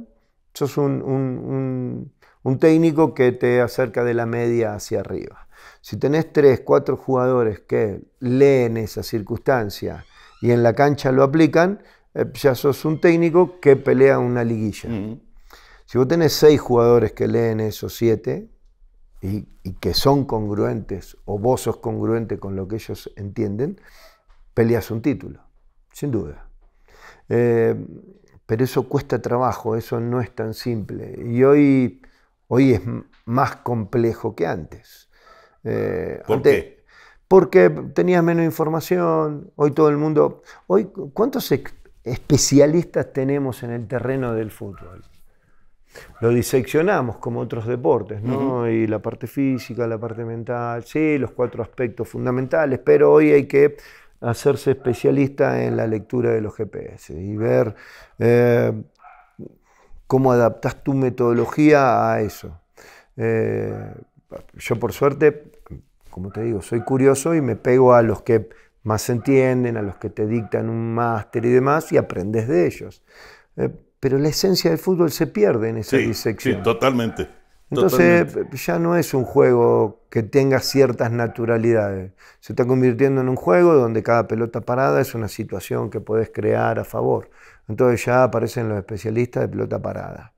sos un un técnico que te acerca de la media hacia arriba. Si tenés tres, cuatro jugadores que leen esa circunstancia y en la cancha lo aplican, eh, ya sos un técnico que pelea una liguilla. Si vos tenés seis jugadores que leen esos siete y, que son congruentes o vos sos congruente con lo que ellos entienden, peleas un título, sin duda. Eh, pero eso cuesta trabajo, eso no es tan simple. Y hoy Hoy es más complejo que antes. Eh, ¿Por qué? Porque tenías menos información, hoy todo el mundo... Hoy, ¿Cuántos especialistas tenemos en el terreno del fútbol? Lo diseccionamos como otros deportes, ¿no? Y la parte física, la parte mental, sí, los cuatro aspectos fundamentales, pero hoy hay que hacerse especialista en la lectura de los GPS y ver eh, cómo adaptas tu metodología a eso. Eh, yo por suerte, como te digo, soy curioso y me pego a los que más entienden, a los que te dictan un máster y demás, y aprendes de ellos. Eh, pero la esencia del fútbol se pierde en esa disección. Sí, totalmente. Entonces ya no es un juego que tenga ciertas naturalidades. Se está convirtiendo en un juego donde cada pelota parada es una situación que puedes crear a favor. Entonces ya aparecen los especialistas de pelota parada.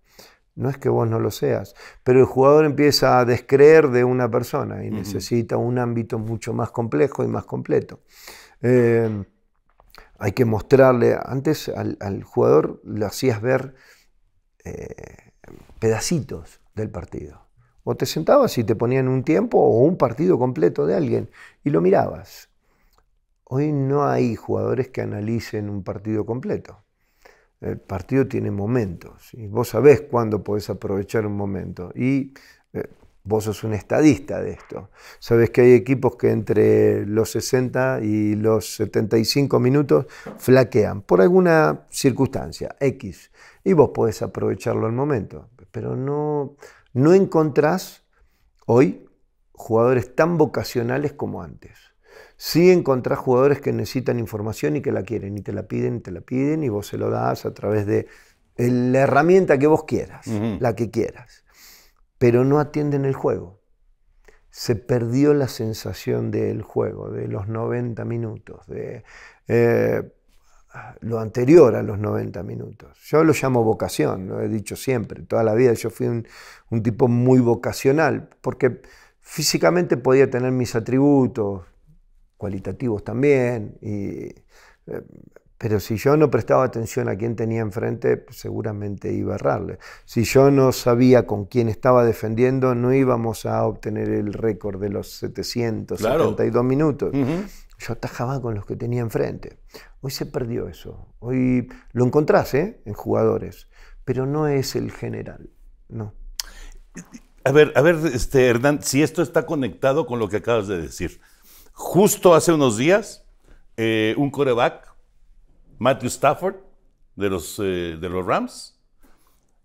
No es que vos no lo seas, pero el jugador empieza a descreer de una persona y necesita un ámbito mucho más complejo y más completo. Eh, hay que mostrarle, antes al, jugador lo hacías ver eh, pedacitos del partido. O te sentabas y te ponían un tiempo o un partido completo de alguien y lo mirabas. Hoy no hay jugadores que analicen un partido completo. El partido tiene momentos y vos sabés cuándo podés aprovechar un momento. Y eh, vos sos un estadista de esto. Sabés que hay equipos que entre los 60 y los 75 minutos flaquean por alguna circunstancia, X. Y vos podés aprovecharlo al momento. Pero no, no encontrás hoy jugadores tan vocacionales como antes. Sí encontrás jugadores que necesitan información y que la quieren, y te la piden, y te la piden, y vos se lo das a través de la herramienta que vos quieras, la que quieras. Pero no atienden el juego. Se perdió la sensación del juego, de los 90 minutos, de eh, lo anterior a los 90 minutos. Yo lo llamo vocación, lo he dicho siempre, toda la vida yo fui un tipo muy vocacional, porque físicamente podía tener mis atributos, cualitativos también. Eh, pero si yo no prestaba atención a quién tenía enfrente, seguramente iba a errarle. Si yo no sabía con quién estaba defendiendo, no íbamos a obtener el récord de los 772 minutos. Yo atajaba con los que tenía enfrente. Hoy se perdió eso. Hoy lo encontrás ¿eh? en jugadores, pero no es el general. No. A ver, a ver, este, Hernán, si esto está conectado con lo que acabas de decir. Justo hace unos días, eh, un coreback, Matthew Stafford, de los, eh, de los Rams,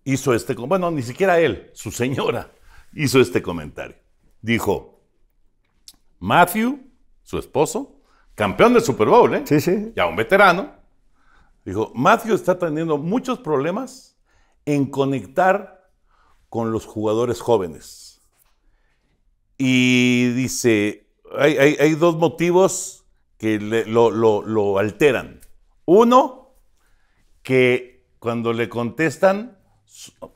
hizo este, bueno, ni siquiera él, su señora, hizo este comentario. Dijo, Matthew, su esposo, campeón del Super Bowl, ¿eh? Ya un veterano. Dijo, Matthew está teniendo muchos problemas en conectar con los jugadores jóvenes. Y dice, hay, dos motivos que lo, alteran. Uno, que cuando le contestan,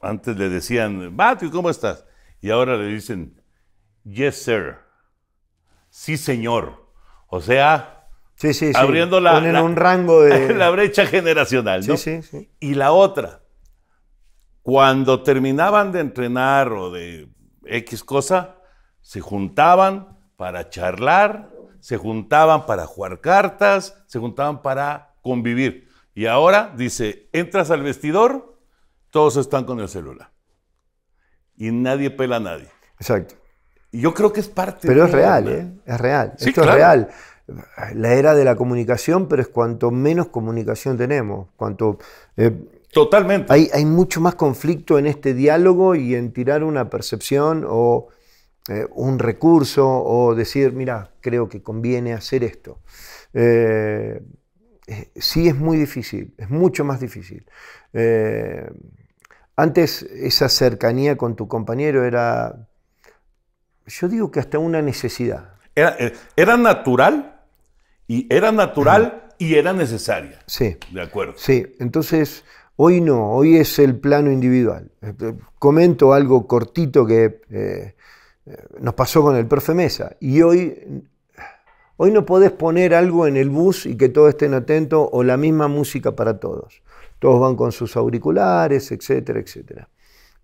antes le decían, Matthew, ¿cómo estás? Y ahora le dicen, yes, sir. Sí, señor. O sea, sí, abriendo la, Ponen un rango de... [LAUGHS] la brecha generacional. ¿no? Y la otra, cuando terminaban de entrenar o de X cosa, se juntaban, para charlar, se juntaban para jugar cartas, se juntaban para convivir. Y ahora dice, entras al vestidor, todos están con el celular. Y nadie pela a nadie. Exacto. yo creo que es parte Pero es real, ¿eh? Es real. Sí, Esto es real. La era de la comunicación, pero es cuanto menos comunicación tenemos, cuanto... Eh, Totalmente. hay mucho más conflicto en este diálogo y en tirar una percepción o eh, un recurso o decir, mira, creo que conviene hacer esto. Eh, eh, sí es muy difícil, es mucho más difícil. antes esa cercanía con tu compañero era, yo digo que hasta una necesidad. Era, natural y era natural y era necesaria. Sí. De acuerdo. Sí, entonces hoy no, hoy es el plano individual. Comento algo cortito que eh, nos pasó con el profe Mesa. Y hoy, hoy no podés poner algo en el bus y que todos estén atentos o la misma música para todos. Todos van con sus auriculares, etcétera, etcétera.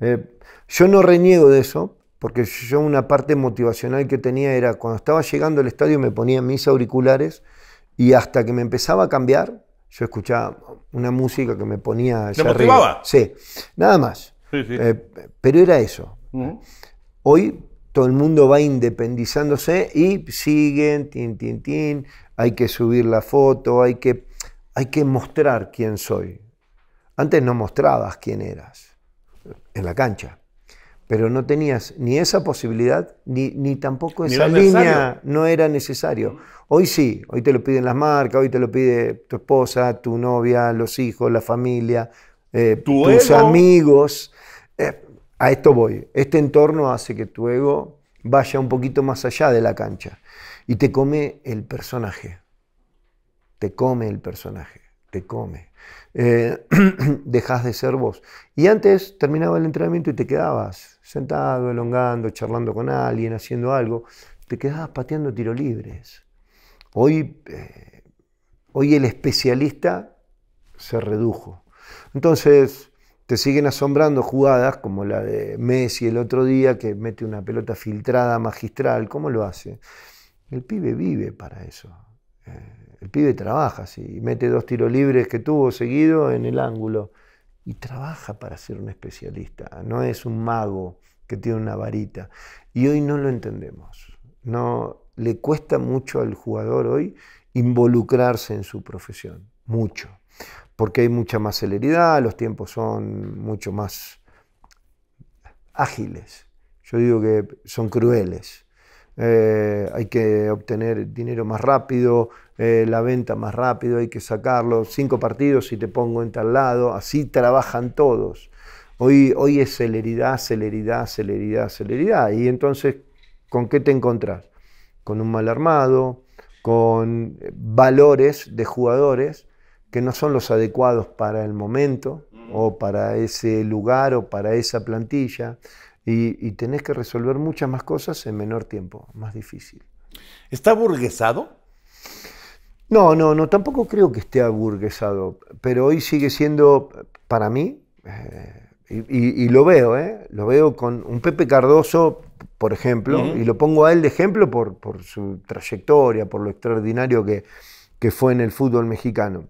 Eh, yo no reniego de eso, porque yo una parte motivacional que tenía era cuando estaba llegando al estadio me ponía mis auriculares y hasta que me empezaba a cambiar, yo escuchaba una música que me ponía... ¿Te motivaba? Sí, nada más. Eh, pero era eso. Hoy todo el mundo va independizándose y siguen, tin, tin, tin, hay que subir la foto, hay que, hay que mostrar quién soy. Antes no mostrabas quién eras en la cancha, pero no tenías ni esa posibilidad, ni, ni tampoco esa línea, no era necesario. Hoy sí, hoy te lo piden las marcas, hoy te lo pide tu esposa, tu novia, los hijos, la familia, eh, tus amigos. Eh, a esto voy. Este entorno hace que tu ego vaya un poquito más allá de la cancha y te come el personaje. Te come el personaje, te come. Eh, [CLEARS THROAT] dejas de ser vos. Y antes terminaba el entrenamiento y te quedabas sentado, elongando, charlando con alguien, haciendo algo. Te quedabas pateando tiro libres. Hoy, eh, hoy el especialista se redujo. Entonces, siguen asombrando jugadas como la de Messi el otro día, que mete una pelota filtrada magistral. ¿Cómo lo hace? El pibe vive para eso. Eh, el pibe trabaja si mete dos tiros libres que tuvo seguido en el ángulo y trabaja para ser un especialista, no es un mago que tiene una varita. Y hoy no lo entendemos. No le cuesta mucho al jugador hoy involucrarse en su profesión, mucho porque hay mucha más celeridad, los tiempos son mucho más ágiles. Yo digo que son crueles. Eh, hay que obtener dinero más rápido, eh, la venta más rápido, hay que sacarlo, cinco partidos y te pongo en tal lado, así trabajan todos. Hoy, hoy es celeridad, celeridad, celeridad, celeridad. Y entonces, ¿con qué te encontrás? Con un mal armado, con valores de jugadores que no son los adecuados para el momento o para ese lugar o para esa plantilla y, tenés que resolver muchas más cosas en menor tiempo, más difícil. ¿Está burguesado? No, no, no, tampoco creo que esté burguesado. pero hoy sigue siendo, para mí, eh, y, lo veo, eh, lo veo con un Pepe Cardoso, por ejemplo, y lo pongo a él de ejemplo por, su trayectoria, por lo extraordinario que, fue en el fútbol mexicano.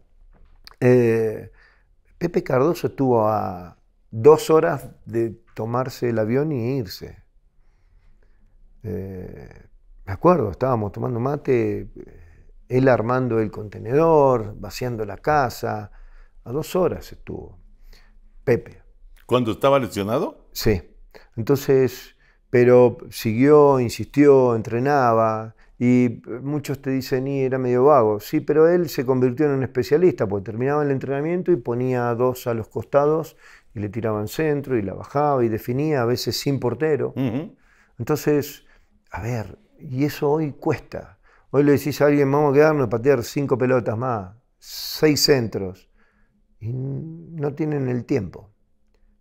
Eh, Pepe Cardoso estuvo a dos horas de tomarse el avión y irse. Eh, me acuerdo, estábamos tomando mate, eh, él armando el contenedor, vaciando la casa. A dos horas estuvo Pepe. ¿Cuándo estaba lesionado? Sí. Entonces, pero siguió, insistió, entrenaba. Y eh, muchos te dicen, y era medio vago. Sí, pero él se convirtió en un especialista, porque terminaba el entrenamiento y ponía dos a los costados y le tiraban centro y la bajaba y definía, a veces sin portero. Entonces, a ver, y eso hoy cuesta. Hoy le decís a alguien, vamos a quedarnos a patear cinco pelotas más, seis centros. Y no tienen el tiempo.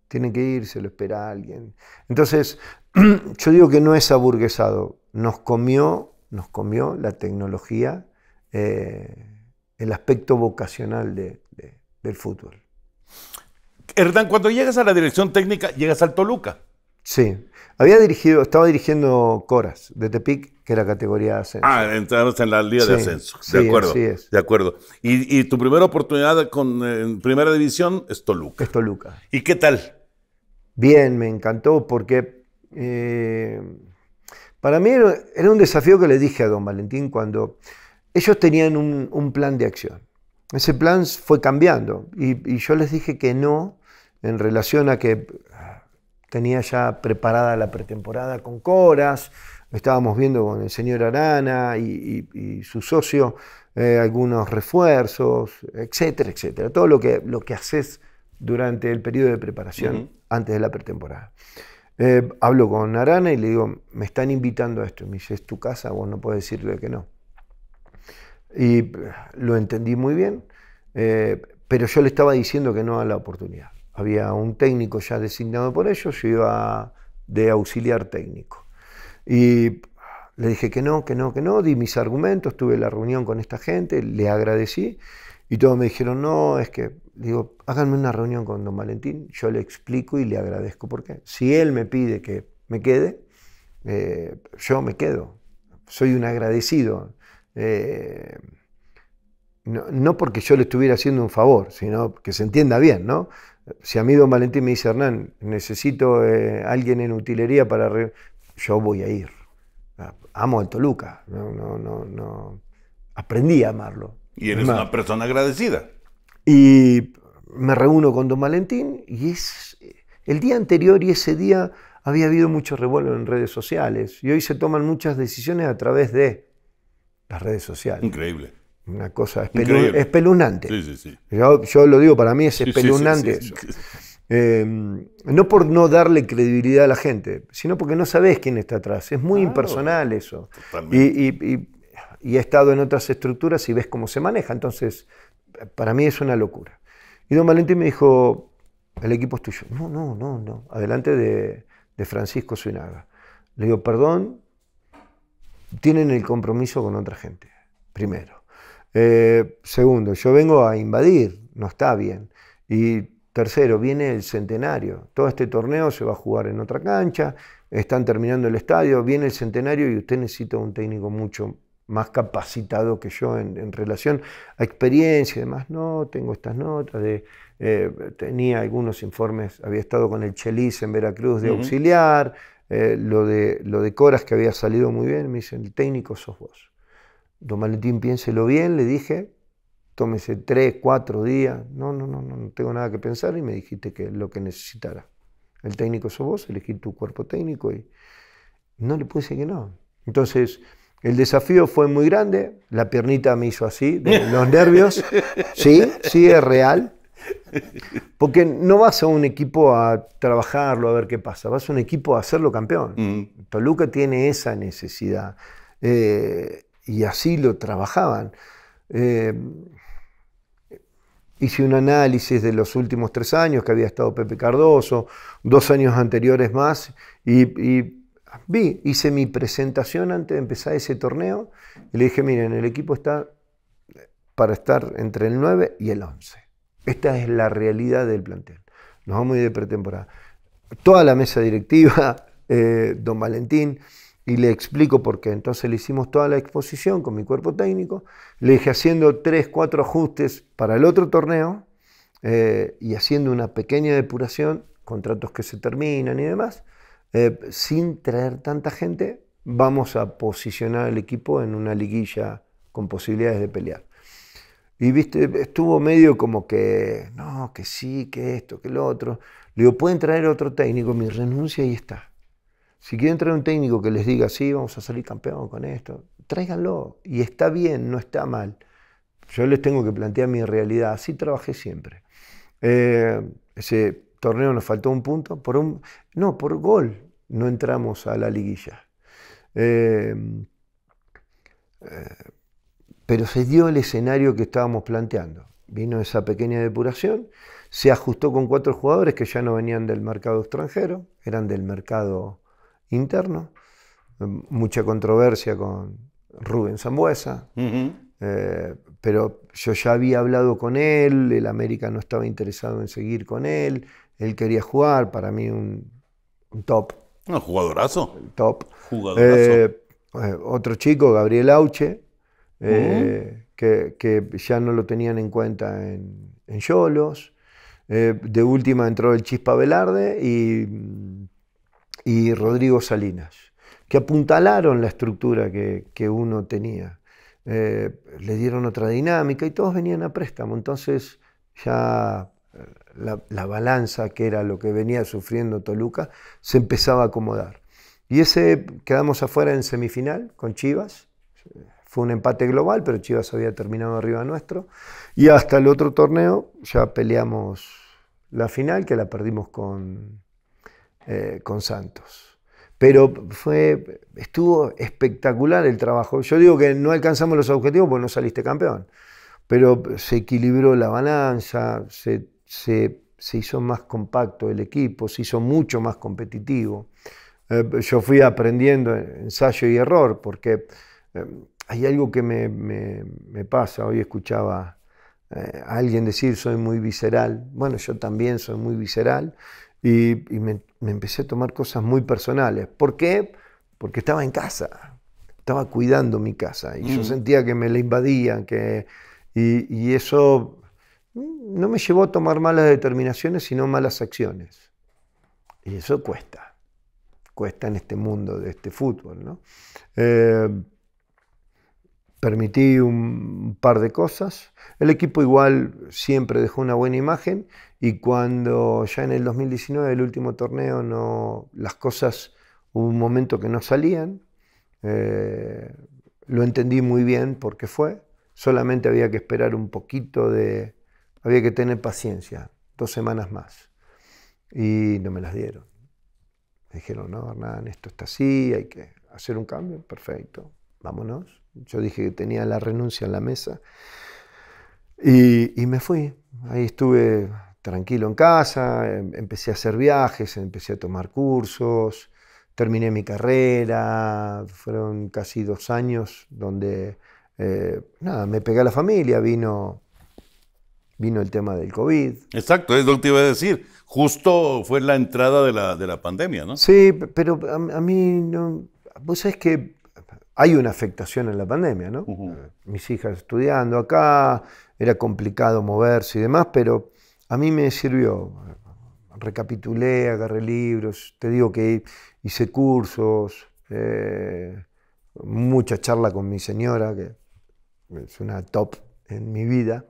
Tienen que irse, se lo espera alguien. Entonces, [CLEARS THROAT] yo digo que no es aburguesado. Nos comió nos comió la tecnología, eh, el aspecto vocacional del fútbol. Hernán, cuando llegas a la dirección técnica, llegas al Toluca. Sí, había dirigido, estaba dirigiendo Coras de Tepic, que era categoría de ascenso. Ah, entramos en la liga de ascenso. De acuerdo. Así es. De acuerdo. Y, tu primera oportunidad con en primera división es Toluca. Es Toluca. ¿Y qué tal? Bien, me encantó porque eh, para mí era un desafío que le dije a don Valentín cuando ellos tenían un, plan de acción. Ese plan fue cambiando y, yo les dije que no en relación a que tenía ya preparada la pretemporada con Coras, estábamos viendo con el señor Arana y, su socio eh, algunos refuerzos, etcétera, etcétera. Todo lo que, lo que haces durante el periodo de preparación antes de la pretemporada. Eh, hablo con Arana y le digo, me están invitando a esto. Y me dice, es tu casa, vos no puedes decirle que no. Y eh, lo entendí muy bien, eh, pero yo le estaba diciendo que no a la oportunidad. Había un técnico ya designado por ellos, yo iba de auxiliar técnico. Y le dije que no, que no, que no, di mis argumentos, tuve la reunión con esta gente, le agradecí y todos me dijeron, no, es que, digo, háganme una reunión con don Valentín, yo le explico y le agradezco por qué. Si él me pide que me quede, eh, yo me quedo. Soy un agradecido. Eh, no, no, porque yo le estuviera haciendo un favor, sino que se entienda bien, ¿no? Si a mí don Valentín me dice, Hernán, necesito eh, alguien en utilería para... Yo voy a ir. Ah, amo a Toluca, no, no, no, no. Aprendí a amarlo. Y eres una persona agradecida. Y me reúno con don Valentín y es el día anterior y ese día había habido mucho revuelo en redes sociales y hoy se toman muchas decisiones a través de las redes sociales. Increíble. Una cosa espeluznante. Sí, sí, sí. Yo, lo digo, para mí es espeluznante em, no por no darle credibilidad a la gente, sino porque no sabes quién está atrás. Es muy impersonal eso y he estado en otras estructuras y ves cómo se maneja. Entonces, para mí es una locura. Y don Valentín me dijo, el equipo es tuyo. No, no, no, no. Adelante de, Francisco Suinaga. Le digo, perdón, tienen el compromiso con otra gente, primero. Eh, segundo, yo vengo a invadir, no está bien. Y tercero, viene el centenario. Todo este torneo se va a jugar en otra cancha, están terminando el estadio, viene el centenario y usted necesita un técnico mucho más capacitado que yo en, relación a experiencia y demás. No, tengo estas notas de... Eh, tenía algunos informes, había estado con el Chelis en Veracruz de auxiliar, eh, lo, de, lo de Coras que había salido muy bien, me dicen, el técnico sos vos. Don Valentín, piénselo bien, le dije, tómese tres, cuatro días, no, no, no, no, no tengo nada que pensar y me dijiste que lo que necesitara. El técnico sos vos, elegí tu cuerpo técnico y no le decir que no. Entonces, el desafío fue muy grande, la piernita me hizo así, los nervios. [LAUGHS] Sí, sí, es real. Porque no vas a un equipo a trabajarlo, a ver qué pasa, vas a un equipo a hacerlo campeón. Mm. Toluca tiene esa necesidad. Eh, y así lo trabajaban. Eh, hice un análisis de los últimos tres años que había estado Pepe Cardoso, dos años anteriores más, y Vi, hice mi presentación antes de empezar ese torneo y le dije, miren, el equipo está para estar entre el 9 y el 11. Esta es la realidad del plantel. Nos vamos a ir de pretemporada. Toda la mesa directiva, [LAUGHS] eh, don Valentín, y le explico por qué. Entonces le hicimos toda la exposición con mi cuerpo técnico, le dije haciendo tres, cuatro ajustes para el otro torneo eh, y haciendo una pequeña depuración, contratos que se terminan y demás. Eh, sin traer tanta gente, vamos a posicionar el equipo en una liguilla con posibilidades de pelear. Y viste, estuvo medio como que, no, que sí, que esto, que lo otro. Le digo, pueden traer otro técnico, mi renuncia y está. Si quieren traer un técnico que les diga, sí, vamos a salir campeón con esto, tráiganlo. Y está bien, no está mal. Yo les tengo que plantear mi realidad. Así trabajé siempre. Eh, ese torneo nos faltó un punto. Por un, no, por gol no entramos a la liguilla. Em, eh, pero se dio el escenario que estábamos planteando. Vino esa pequeña depuración, se ajustó con cuatro jugadores que ya no venían del mercado extranjero, eran del mercado interno. Em, mucha controversia con Rubén Zambuesa, eh, pero yo ya había hablado con él, el América no estaba interesado en seguir con él, él quería jugar, para mí un top un jugadorazo. Top. Jugadorazo. Eh, eh, otro chico, Gabriel Auche, eh, mm. que, ya no lo tenían en cuenta en, en Yolos. de última entró el Chispa Velarde y, mm, y Rodrigo Salinas, que apuntalaron la estructura que, uno tenía. le dieron otra dinámica y todos venían a préstamo. Entonces ya la, balanza que era lo que venía sufriendo Toluca, se empezaba a acomodar. Y ese quedamos afuera en semifinal con Chivas. Fue un empate global, pero Chivas había terminado arriba nuestro. Y hasta el otro torneo ya peleamos la final, que la perdimos con, eh, con Santos. Pero fue, estuvo espectacular el trabajo. Yo digo que no alcanzamos los objetivos porque no saliste campeón. Pero se equilibró la balanza, se se, hizo más compacto el equipo, se hizo mucho más competitivo. Eh, yo fui aprendiendo ensayo y error, porque eh, hay algo que me, pasa. Hoy escuchaba eh, a alguien decir soy muy visceral. Bueno, yo también soy muy visceral y, me, empecé a tomar cosas muy personales. ¿Por qué? Porque estaba en casa, estaba cuidando mi casa y yo mm. sentía que me la invadían, que, y, eso no me llevó a tomar malas determinaciones, sino malas acciones. Y eso cuesta, cuesta en este mundo de este fútbol. Eh, permití un par de cosas. El equipo igual siempre dejó una buena imagen y cuando ya en el 2019, el último torneo, no, las cosas hubo un momento que no salían. Eh, lo entendí muy bien porque fue. Solamente había que esperar un poquito de, había que tener paciencia, dos semanas más. Y no me las dieron. Me dijeron, no, Hernán, esto está así, hay que hacer un cambio, perfecto, vámonos. Yo dije que tenía la renuncia en la mesa. Y, me fui. Ahí estuve tranquilo en casa, em, empecé a hacer viajes, empecé a tomar cursos, terminé mi carrera, fueron casi dos años donde, eh, nada, me pegué a la familia, vino vino el tema del COVID. Exacto, es lo que te iba a decir. Justo fue la entrada de la, pandemia, ¿no? Sí, pero a, mí, no, vos sabés que hay una afectación en la pandemia, ¿no? Eh, mis hijas estudiando acá, era complicado moverse y demás, pero a mí me sirvió. Recapitulé, agarré libros, te digo que hice cursos, eh, mucha charla con mi señora, que es una top en mi vida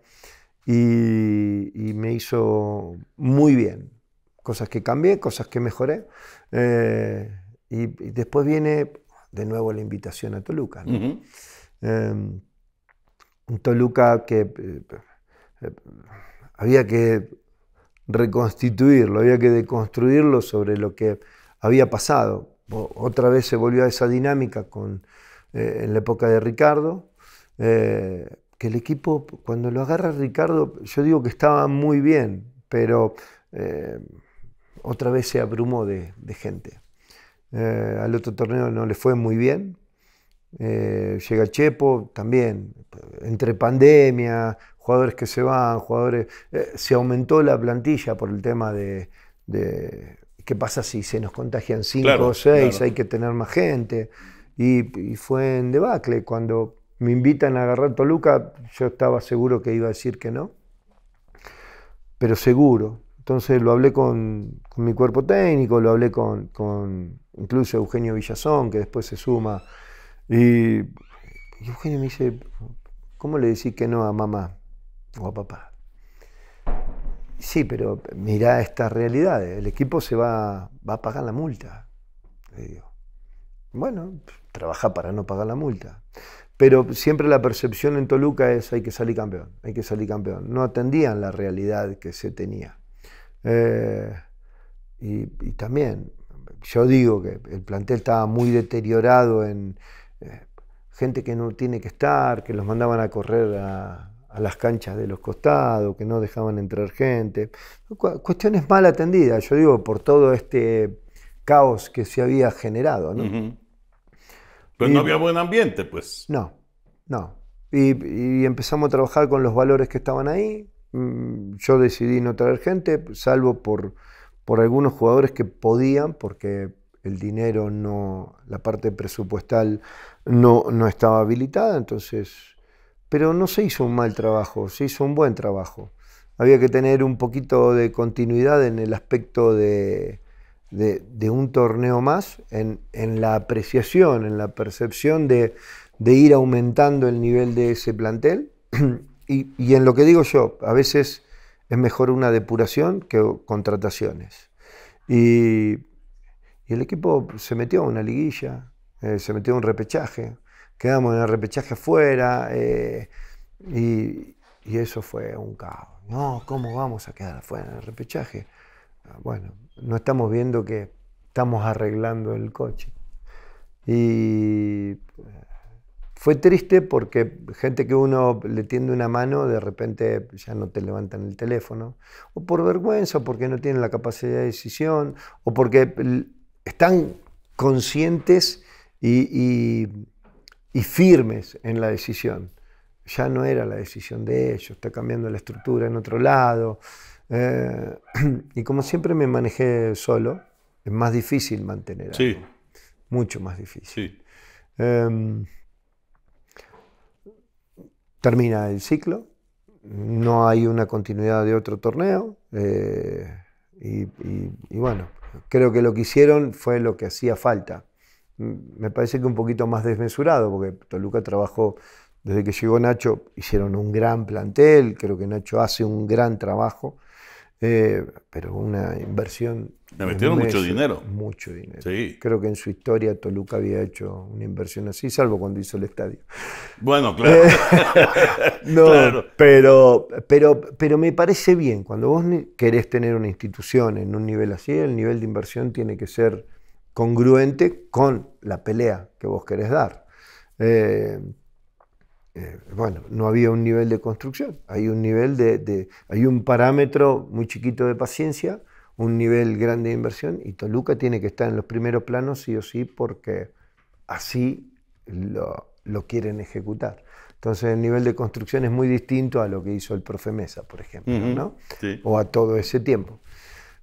y, me hizo muy bien. Cosas que cambié, cosas que mejoré. Eh, y, después viene de nuevo la invitación a Toluca. Em, un Toluca que eh, eh, había que reconstituirlo, había que deconstruirlo sobre lo que había pasado. Otra vez se volvió a esa dinámica con, en la época de Ricardo el equipo, cuando lo agarra Ricardo, yo digo que estaba muy bien, pero eh, otra vez se abrumó de, gente. Eh, al otro torneo no le fue muy bien. Eh, llega Chepo también, entre pandemia, jugadores que se van, jugadores. se aumentó la plantilla por el tema de, qué pasa si se nos contagian cinco o 6, hay que tener más gente. Y, y fue en debacle cuando me invitan a agarrar Toluca, yo estaba seguro que iba a decir que no, pero seguro. Entonces lo hablé con, mi cuerpo técnico, lo hablé con, con, incluso Eugenio Villazón, que después se suma. Y, Eugenio me dice, ¿cómo le decís que no a mamá o a papá? Sí, pero mirá esta realidad, el equipo se va, va a pagar la multa. digo. Bueno, trabaja para no pagar la multa pero siempre la percepción en Toluca es hay que salir campeón, hay que salir campeón. No atendían la realidad que se tenía. Eh, y, también, yo digo que el plantel estaba muy deteriorado en eh, gente que no tiene que estar, que los mandaban a correr a, las canchas de los costados, que no dejaban entrar gente. cuestiones mal atendidas, yo digo, por todo este caos que se había generado. ¿no? Pues no había buen ambiente, pues. No, no. Y, y, empezamos a trabajar con los valores que estaban ahí. Mm, yo decidí no traer gente, salvo por, por algunos jugadores que podían, porque el dinero no, la parte presupuestal no, no estaba habilitada, entonces, pero no se hizo un mal trabajo, se hizo un buen trabajo. Había que tener un poquito de continuidad en el aspecto de, de, un torneo más en, la apreciación, en la percepción de, ir aumentando el nivel de ese plantel. [CLEARS THROAT] Y, en lo que digo yo, a veces es mejor una depuración que contrataciones. Y, el equipo se metió a una liguilla, eh, se metió a un repechaje, quedamos en el repechaje afuera eh, y, y, eso fue un caos. No, ¿cómo vamos a quedar afuera en el repechaje? Ah, bueno, no estamos viendo que estamos arreglando el coche. Y eh, fue triste porque gente que uno le tiende una mano, de repente ya no te levantan el teléfono, o por vergüenza, o porque no tienen la capacidad de decisión, o porque están conscientes y, y, firmes en la decisión. Ya no era la decisión de ellos, está cambiando la estructura en otro lado. Eh, [CLEARS THROAT] y como siempre me manejé solo, es más difícil mantener. Algo. Mucho más difícil. Em, termina el ciclo, no hay una continuidad de otro torneo. Eh, y, bueno, creo que lo que hicieron fue lo que hacía falta. Me parece que un poquito más desmesurado, porque Toluca trabajó desde que llegó Nacho, hicieron un gran plantel, creo que Nacho hace un gran trabajo, eh, pero una inversión. Le metieron mucho dinero. Mucho dinero. Sí. Creo que en su historia Toluca había hecho una inversión así, salvo cuando hizo el estadio. Bueno, claro. Eh, [LAUGHS] pero, pero, pero me parece bien. Cuando vos querés tener una institución en un nivel así, el nivel de inversión tiene que ser congruente con la pelea que vos querés dar. Eh, eh, bueno, no había un nivel de construcción, hay un nivel de, hay un parámetro muy chiquito de paciencia, un nivel grande de inversión y Toluca tiene que estar en los primeros planos sí o sí porque así lo, quieren ejecutar. Entonces el nivel de construcción es muy distinto a lo que hizo el profe Mesa, por ejemplo, O a todo ese tiempo.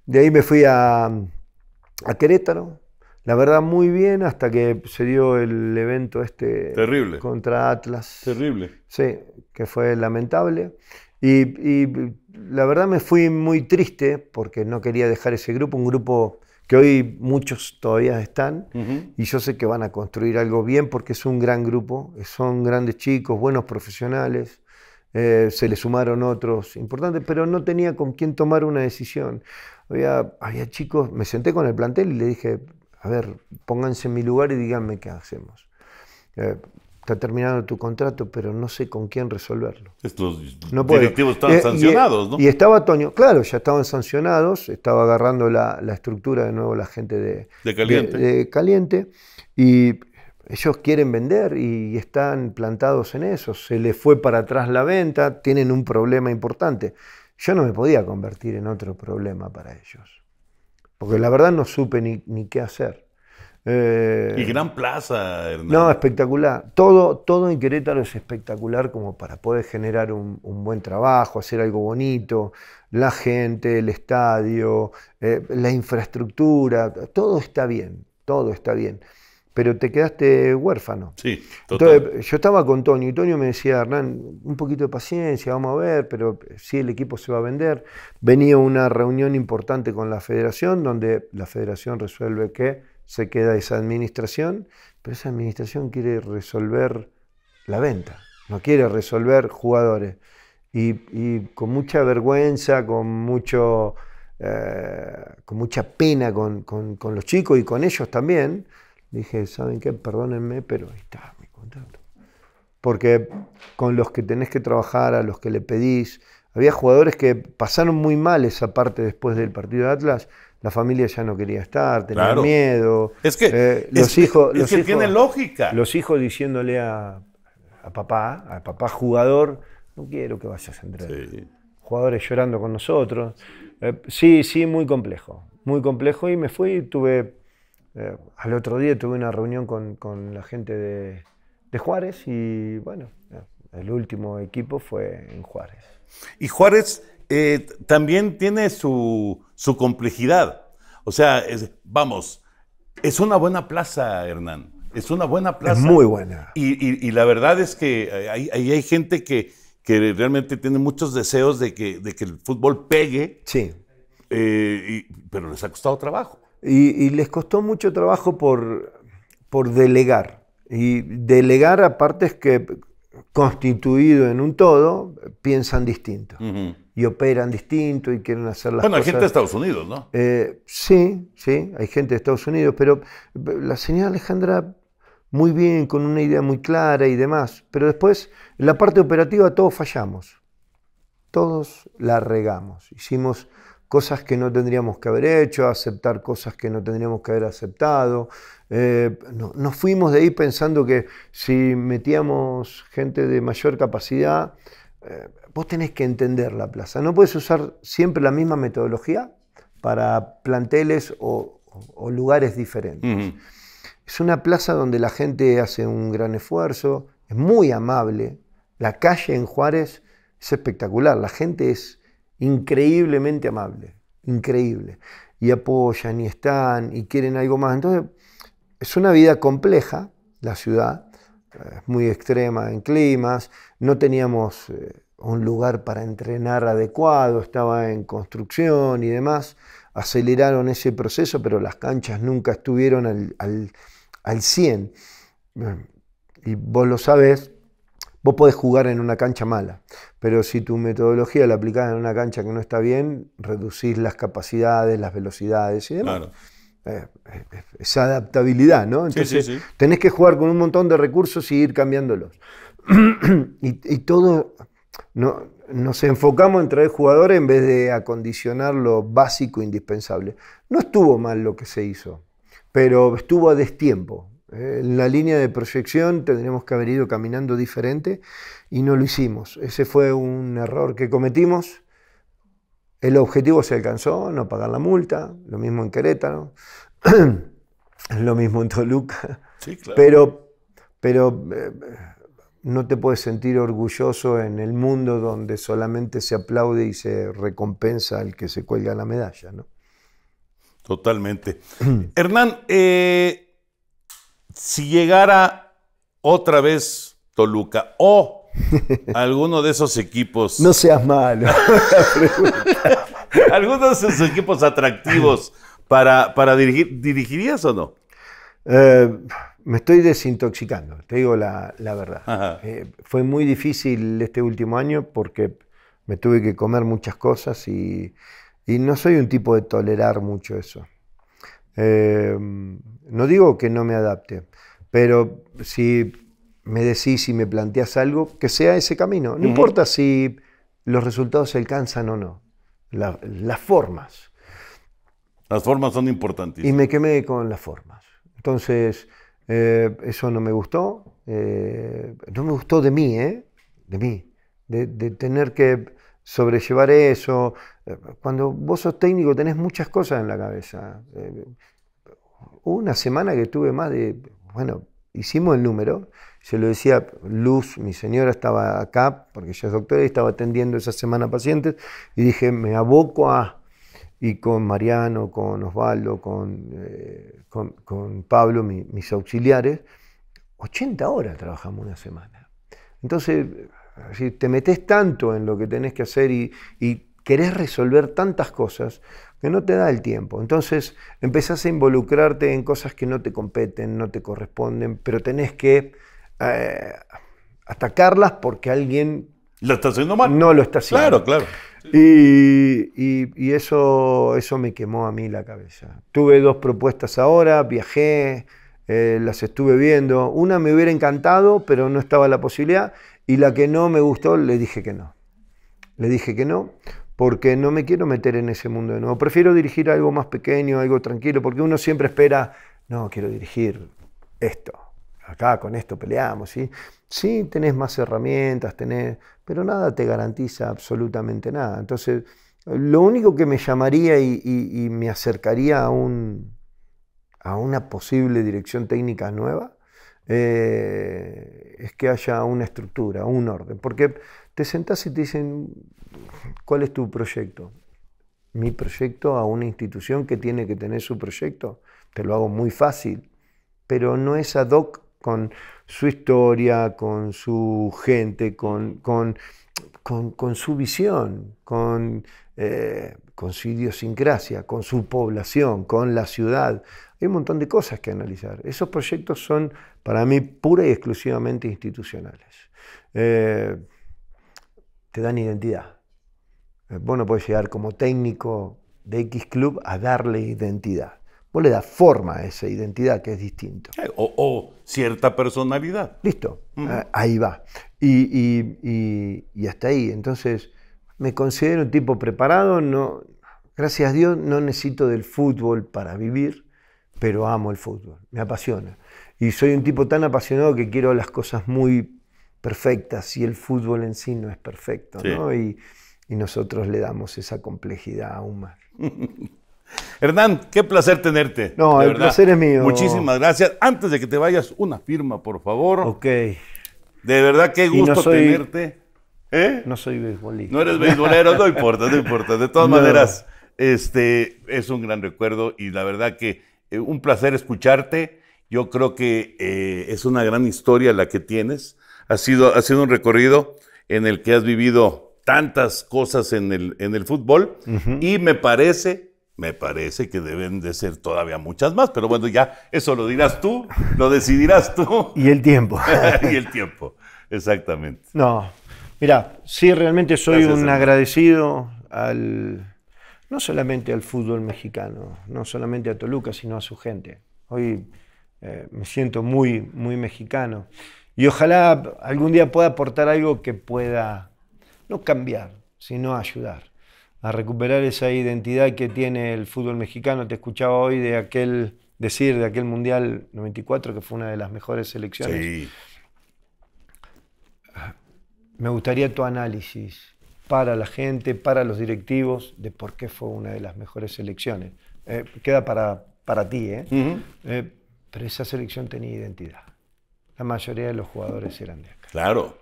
De ahí me fui a, a Querétaro, la verdad, muy bien hasta que se dio el evento este. Terrible. Contra Atlas. Terrible. Sí, que fue lamentable. Y, la verdad me fui muy triste porque no quería dejar ese grupo, un grupo que hoy muchos todavía están y yo sé que van a construir algo bien porque es un gran grupo, son grandes chicos, buenos profesionales, eh, se le sumaron otros importantes, pero no tenía con quién tomar una decisión. Había, había chicos, me senté con el plantel y le dije, a ver, pónganse en mi lugar y díganme qué hacemos. Eh, está terminado tu contrato, pero no sé con quién resolverlo. Estos directivos estaban eh, eh, sancionados, ¿no? Y estaba Toño, claro, ya estaban sancionados, estaba agarrando la, la estructura de nuevo la gente de, caliente. de caliente. Y ellos quieren vender y están plantados en eso. Se les fue para atrás la venta, tienen un problema importante. Yo no me podía convertir en otro problema para ellos porque la verdad no supe ni, qué hacer. Eh, y gran plaza, Hernán. No, espectacular. Todo, todo en Querétaro es espectacular como para poder generar un, buen trabajo, hacer algo bonito, la gente, el estadio, eh, la infraestructura, todo está bien, todo está bien pero te quedaste huérfano. Sí, total. yo estaba con Tonio y Tonio me decía, Hernán, un poquito de paciencia, vamos a ver, pero eh, si el equipo se va a vender. Venía una reunión importante con la federación, donde la federación resuelve que se queda esa administración, pero esa administración quiere resolver la venta, no quiere resolver jugadores. Y, con mucha vergüenza, con mucho... Eh, con mucha pena con los chicos y con ellos también, dije, ¿saben qué? Perdónenme, pero ahí está mi contento. Porque con los que tenés que trabajar, a los que le pedís, había jugadores que pasaron muy mal esa parte después del partido de Atlas. La familia ya no quería estar, tenía miedo. Es que, eh, los hijos, los hijos, tiene lógica. Los hijos diciéndole a, papá, a papá jugador, no quiero que vayas a entrar. Jugadores llorando con nosotros. Eh, sí, sí, muy complejo. Muy complejo y me fui, y tuve eh, al otro día tuve una reunión con, la gente de, Juárez y bueno, eh, el último equipo fue en Juárez. Y Juárez eh, también tiene su, complejidad. O sea, vamos, es una buena plaza, Hernán. Es una buena plaza. Es muy buena. Y, la verdad es que ahí hay, gente que, realmente tiene muchos deseos de que, el fútbol pegue. Sí. pero les ha costado trabajo. Y, les costó mucho trabajo por, por delegar. Y delegar a partes que constituido en un todo, piensan distinto. Y operan distinto y quieren hacer las cosas. Bueno, hay gente de Estados Unidos, ¿no? Eh, sí, sí, hay gente de Estados Unidos, pero eh, la señora Alejandra, muy bien, con una idea muy clara y demás. Pero después, en la parte operativa, todos fallamos. Todos la regamos. Hicimos cosas que no tendríamos que haber hecho, aceptar cosas que no tendríamos que haber aceptado. Eh, no, nos fuimos de ahí pensando que si metíamos gente de mayor capacidad, eh, vos tenés que entender la plaza. No puedes usar siempre la misma metodología para planteles o, lugares diferentes. Es una plaza donde la gente hace un gran esfuerzo, es muy amable. La calle en Juárez es espectacular, la gente es increíblemente amable, increíble, y apoyan y están y quieren algo más. Entonces, es una vida compleja la ciudad, es eh, muy extrema en climas, no teníamos eh, un lugar para entrenar adecuado, estaba en construcción y demás, aceleraron ese proceso, pero las canchas nunca estuvieron al, al 100. Y vos lo sabés, Vos podés jugar en una cancha mala, pero si tu metodología la aplicás en una cancha que no está bien, reducís las capacidades, las velocidades y Claro. Eh, eh, eh, esa adaptabilidad, ¿no? Entonces tenés que jugar con un montón de recursos y ir cambiándolos. [CLEARS THROAT] y, y, todo, no, nos enfocamos en traer jugadores en vez de acondicionar lo básico indispensable. No estuvo mal lo que se hizo, pero estuvo a destiempo. En eh, la línea de proyección tendríamos que haber ido caminando diferente y no lo hicimos. Ese fue un error que cometimos. El objetivo se alcanzó, no pagar la multa, lo mismo en Querétaro, [CLEARS THROAT] lo mismo en Toluca. Sí, claro. Pero, pero eh, no te puedes sentir orgulloso en el mundo donde solamente se aplaude y se recompensa al que se cuelga la medalla, ¿no? Totalmente. [CLEARS THROAT] Hernán, eh, si llegara otra vez Toluca o [LAUGHS] alguno de esos equipos. No seas malo. [LAUGHS] Algunos de esos equipos atractivos para, dirigir, ¿dirigirías o no? Eh, me estoy desintoxicando, te digo la, verdad. Eh, fue muy difícil este último año porque me tuve que comer muchas cosas y no soy un tipo de tolerar mucho eso. Em, no digo que no me adapte, pero si me decís y me planteas algo, que sea ese camino. No importa si los resultados se alcanzan o no, las formas. Las formas son importantes. Y me quemé con las formas. Entonces, eh, eso no me gustó. Eh, no me gustó de mí, ¿eh? De mí. De, de tener que sobrellevar eso, cuando vos sos técnico tenés muchas cosas en la cabeza. Hubo eh, una semana que tuve más de, bueno, hicimos el número, se lo decía Luz, mi señora estaba acá, porque ella es doctora y estaba atendiendo esa semana pacientes, y dije, me aboco a, y con Mariano, con Osvaldo, con, eh, con, Pablo, mis auxiliares, 80 horas trabajamos una semana. Entonces, eh, si te metes tanto en lo que tenés que hacer y, y querés resolver tantas cosas que no te da el tiempo. Entonces empezás a involucrarte en cosas que no te competen, no te corresponden, pero tenés que eh, atacarlas porque alguien... Lo está haciendo mal. No lo está haciendo. Claro, claro. Y, eso, eso me quemó a mí la cabeza. Tuve dos propuestas ahora, viajé, eh, las estuve viendo. Una me hubiera encantado, pero no estaba la posibilidad. Y la que no me gustó, le dije que no. Le dije que no, porque no me quiero meter en ese mundo de nuevo. Prefiero dirigir algo más pequeño, algo tranquilo, porque uno siempre espera, no, quiero dirigir esto, acá con esto peleamos, ¿sí? Sí, tenés más herramientas, tenés, pero nada te garantiza absolutamente nada. Entonces, lo único que me llamaría y, me acercaría a, un, a una posible dirección técnica nueva eh, es que haya una estructura, un orden. Porque te sentás y te dicen, ¿Cuál es tu proyecto? Mi proyecto a una institución que tiene que tener su proyecto. Te lo hago muy fácil, pero no es ad hoc con su historia, con su gente, con, con, su visión, con, eh, con su idiosincrasia, con su población, con la ciudad. Hay un montón de cosas que analizar. Esos proyectos son para mí pura y exclusivamente institucionales. Eh, te dan identidad. Eh, vos no podés llegar como técnico de X club a darle identidad. Vos le das forma a esa identidad que es distinto. O, cierta personalidad. Listo, eh, ahí va. Y, y, y, hasta ahí. Entonces, me considero un tipo preparado. No, gracias a Dios no necesito del fútbol para vivir, pero amo el fútbol, me apasiona. Y soy un tipo tan apasionado que quiero las cosas muy perfectas y el fútbol en sí no es perfecto. ¿no? Y, y nosotros le damos esa complejidad a mar. [LAUGHS] Hernán, qué placer tenerte. No, el verdad. placer es mío. Muchísimas gracias. Antes de que te vayas, una firma, por favor. Ok. De verdad, qué gusto tenerte. ¿Eh? No soy beisbolista. No eres beisbolero, no importa, no importa. De todas [LAUGHS] maneras, este, es un gran recuerdo y la verdad que eh, un placer escucharte. Yo creo que eh, es una gran historia la que tienes. Ha sido, ha sido un recorrido en el que has vivido tantas cosas en el, en el fútbol y me parece, me parece que deben de ser todavía muchas más, pero bueno, ya eso lo dirás tú, lo decidirás tú. [LAUGHS] Y el tiempo. [LAUGHS] y el tiempo, exactamente. No, mira, sí, realmente soy un agradecido al, no solamente al fútbol mexicano, no solamente a Toluca, sino a su gente. Hoy eh, me siento muy, muy mexicano. Y ojalá algún día pueda aportar algo que pueda no cambiar, sino ayudar a recuperar esa identidad que tiene el fútbol mexicano. Te escuchaba hoy de aquel decir, de aquel Mundial 94, que fue una de las mejores selecciones. Sí. Me gustaría tu análisis para la gente, para los directivos, de por qué fue una de las mejores selecciones. Eh, queda para, para ti, ¿eh? ¿eh? Pero esa selección tenía identidad. La mayoría de los jugadores eran de acá. Claro.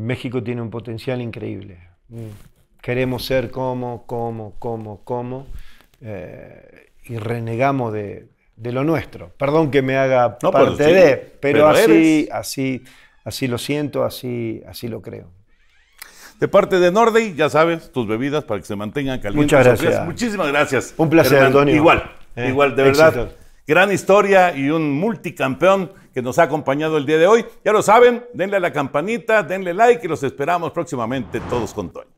México tiene un potencial increíble. Queremos ser como, como, como, como, eh, y renegamos de, lo nuestro. Perdón que me haga parte de, pero, así, así, así lo siento, así, así lo creo. De parte de Nordey, ya sabes, tus bebidas para que se mantengan calientes. Muchas gracias. Muchísimas gracias. Un placer, Antonio. Igual, eh, igual, de verdad. Gran historia y un multicampeón que nos ha acompañado el día de hoy. Ya lo saben, denle a la campanita, denle like y los esperamos próximamente todos con Toño.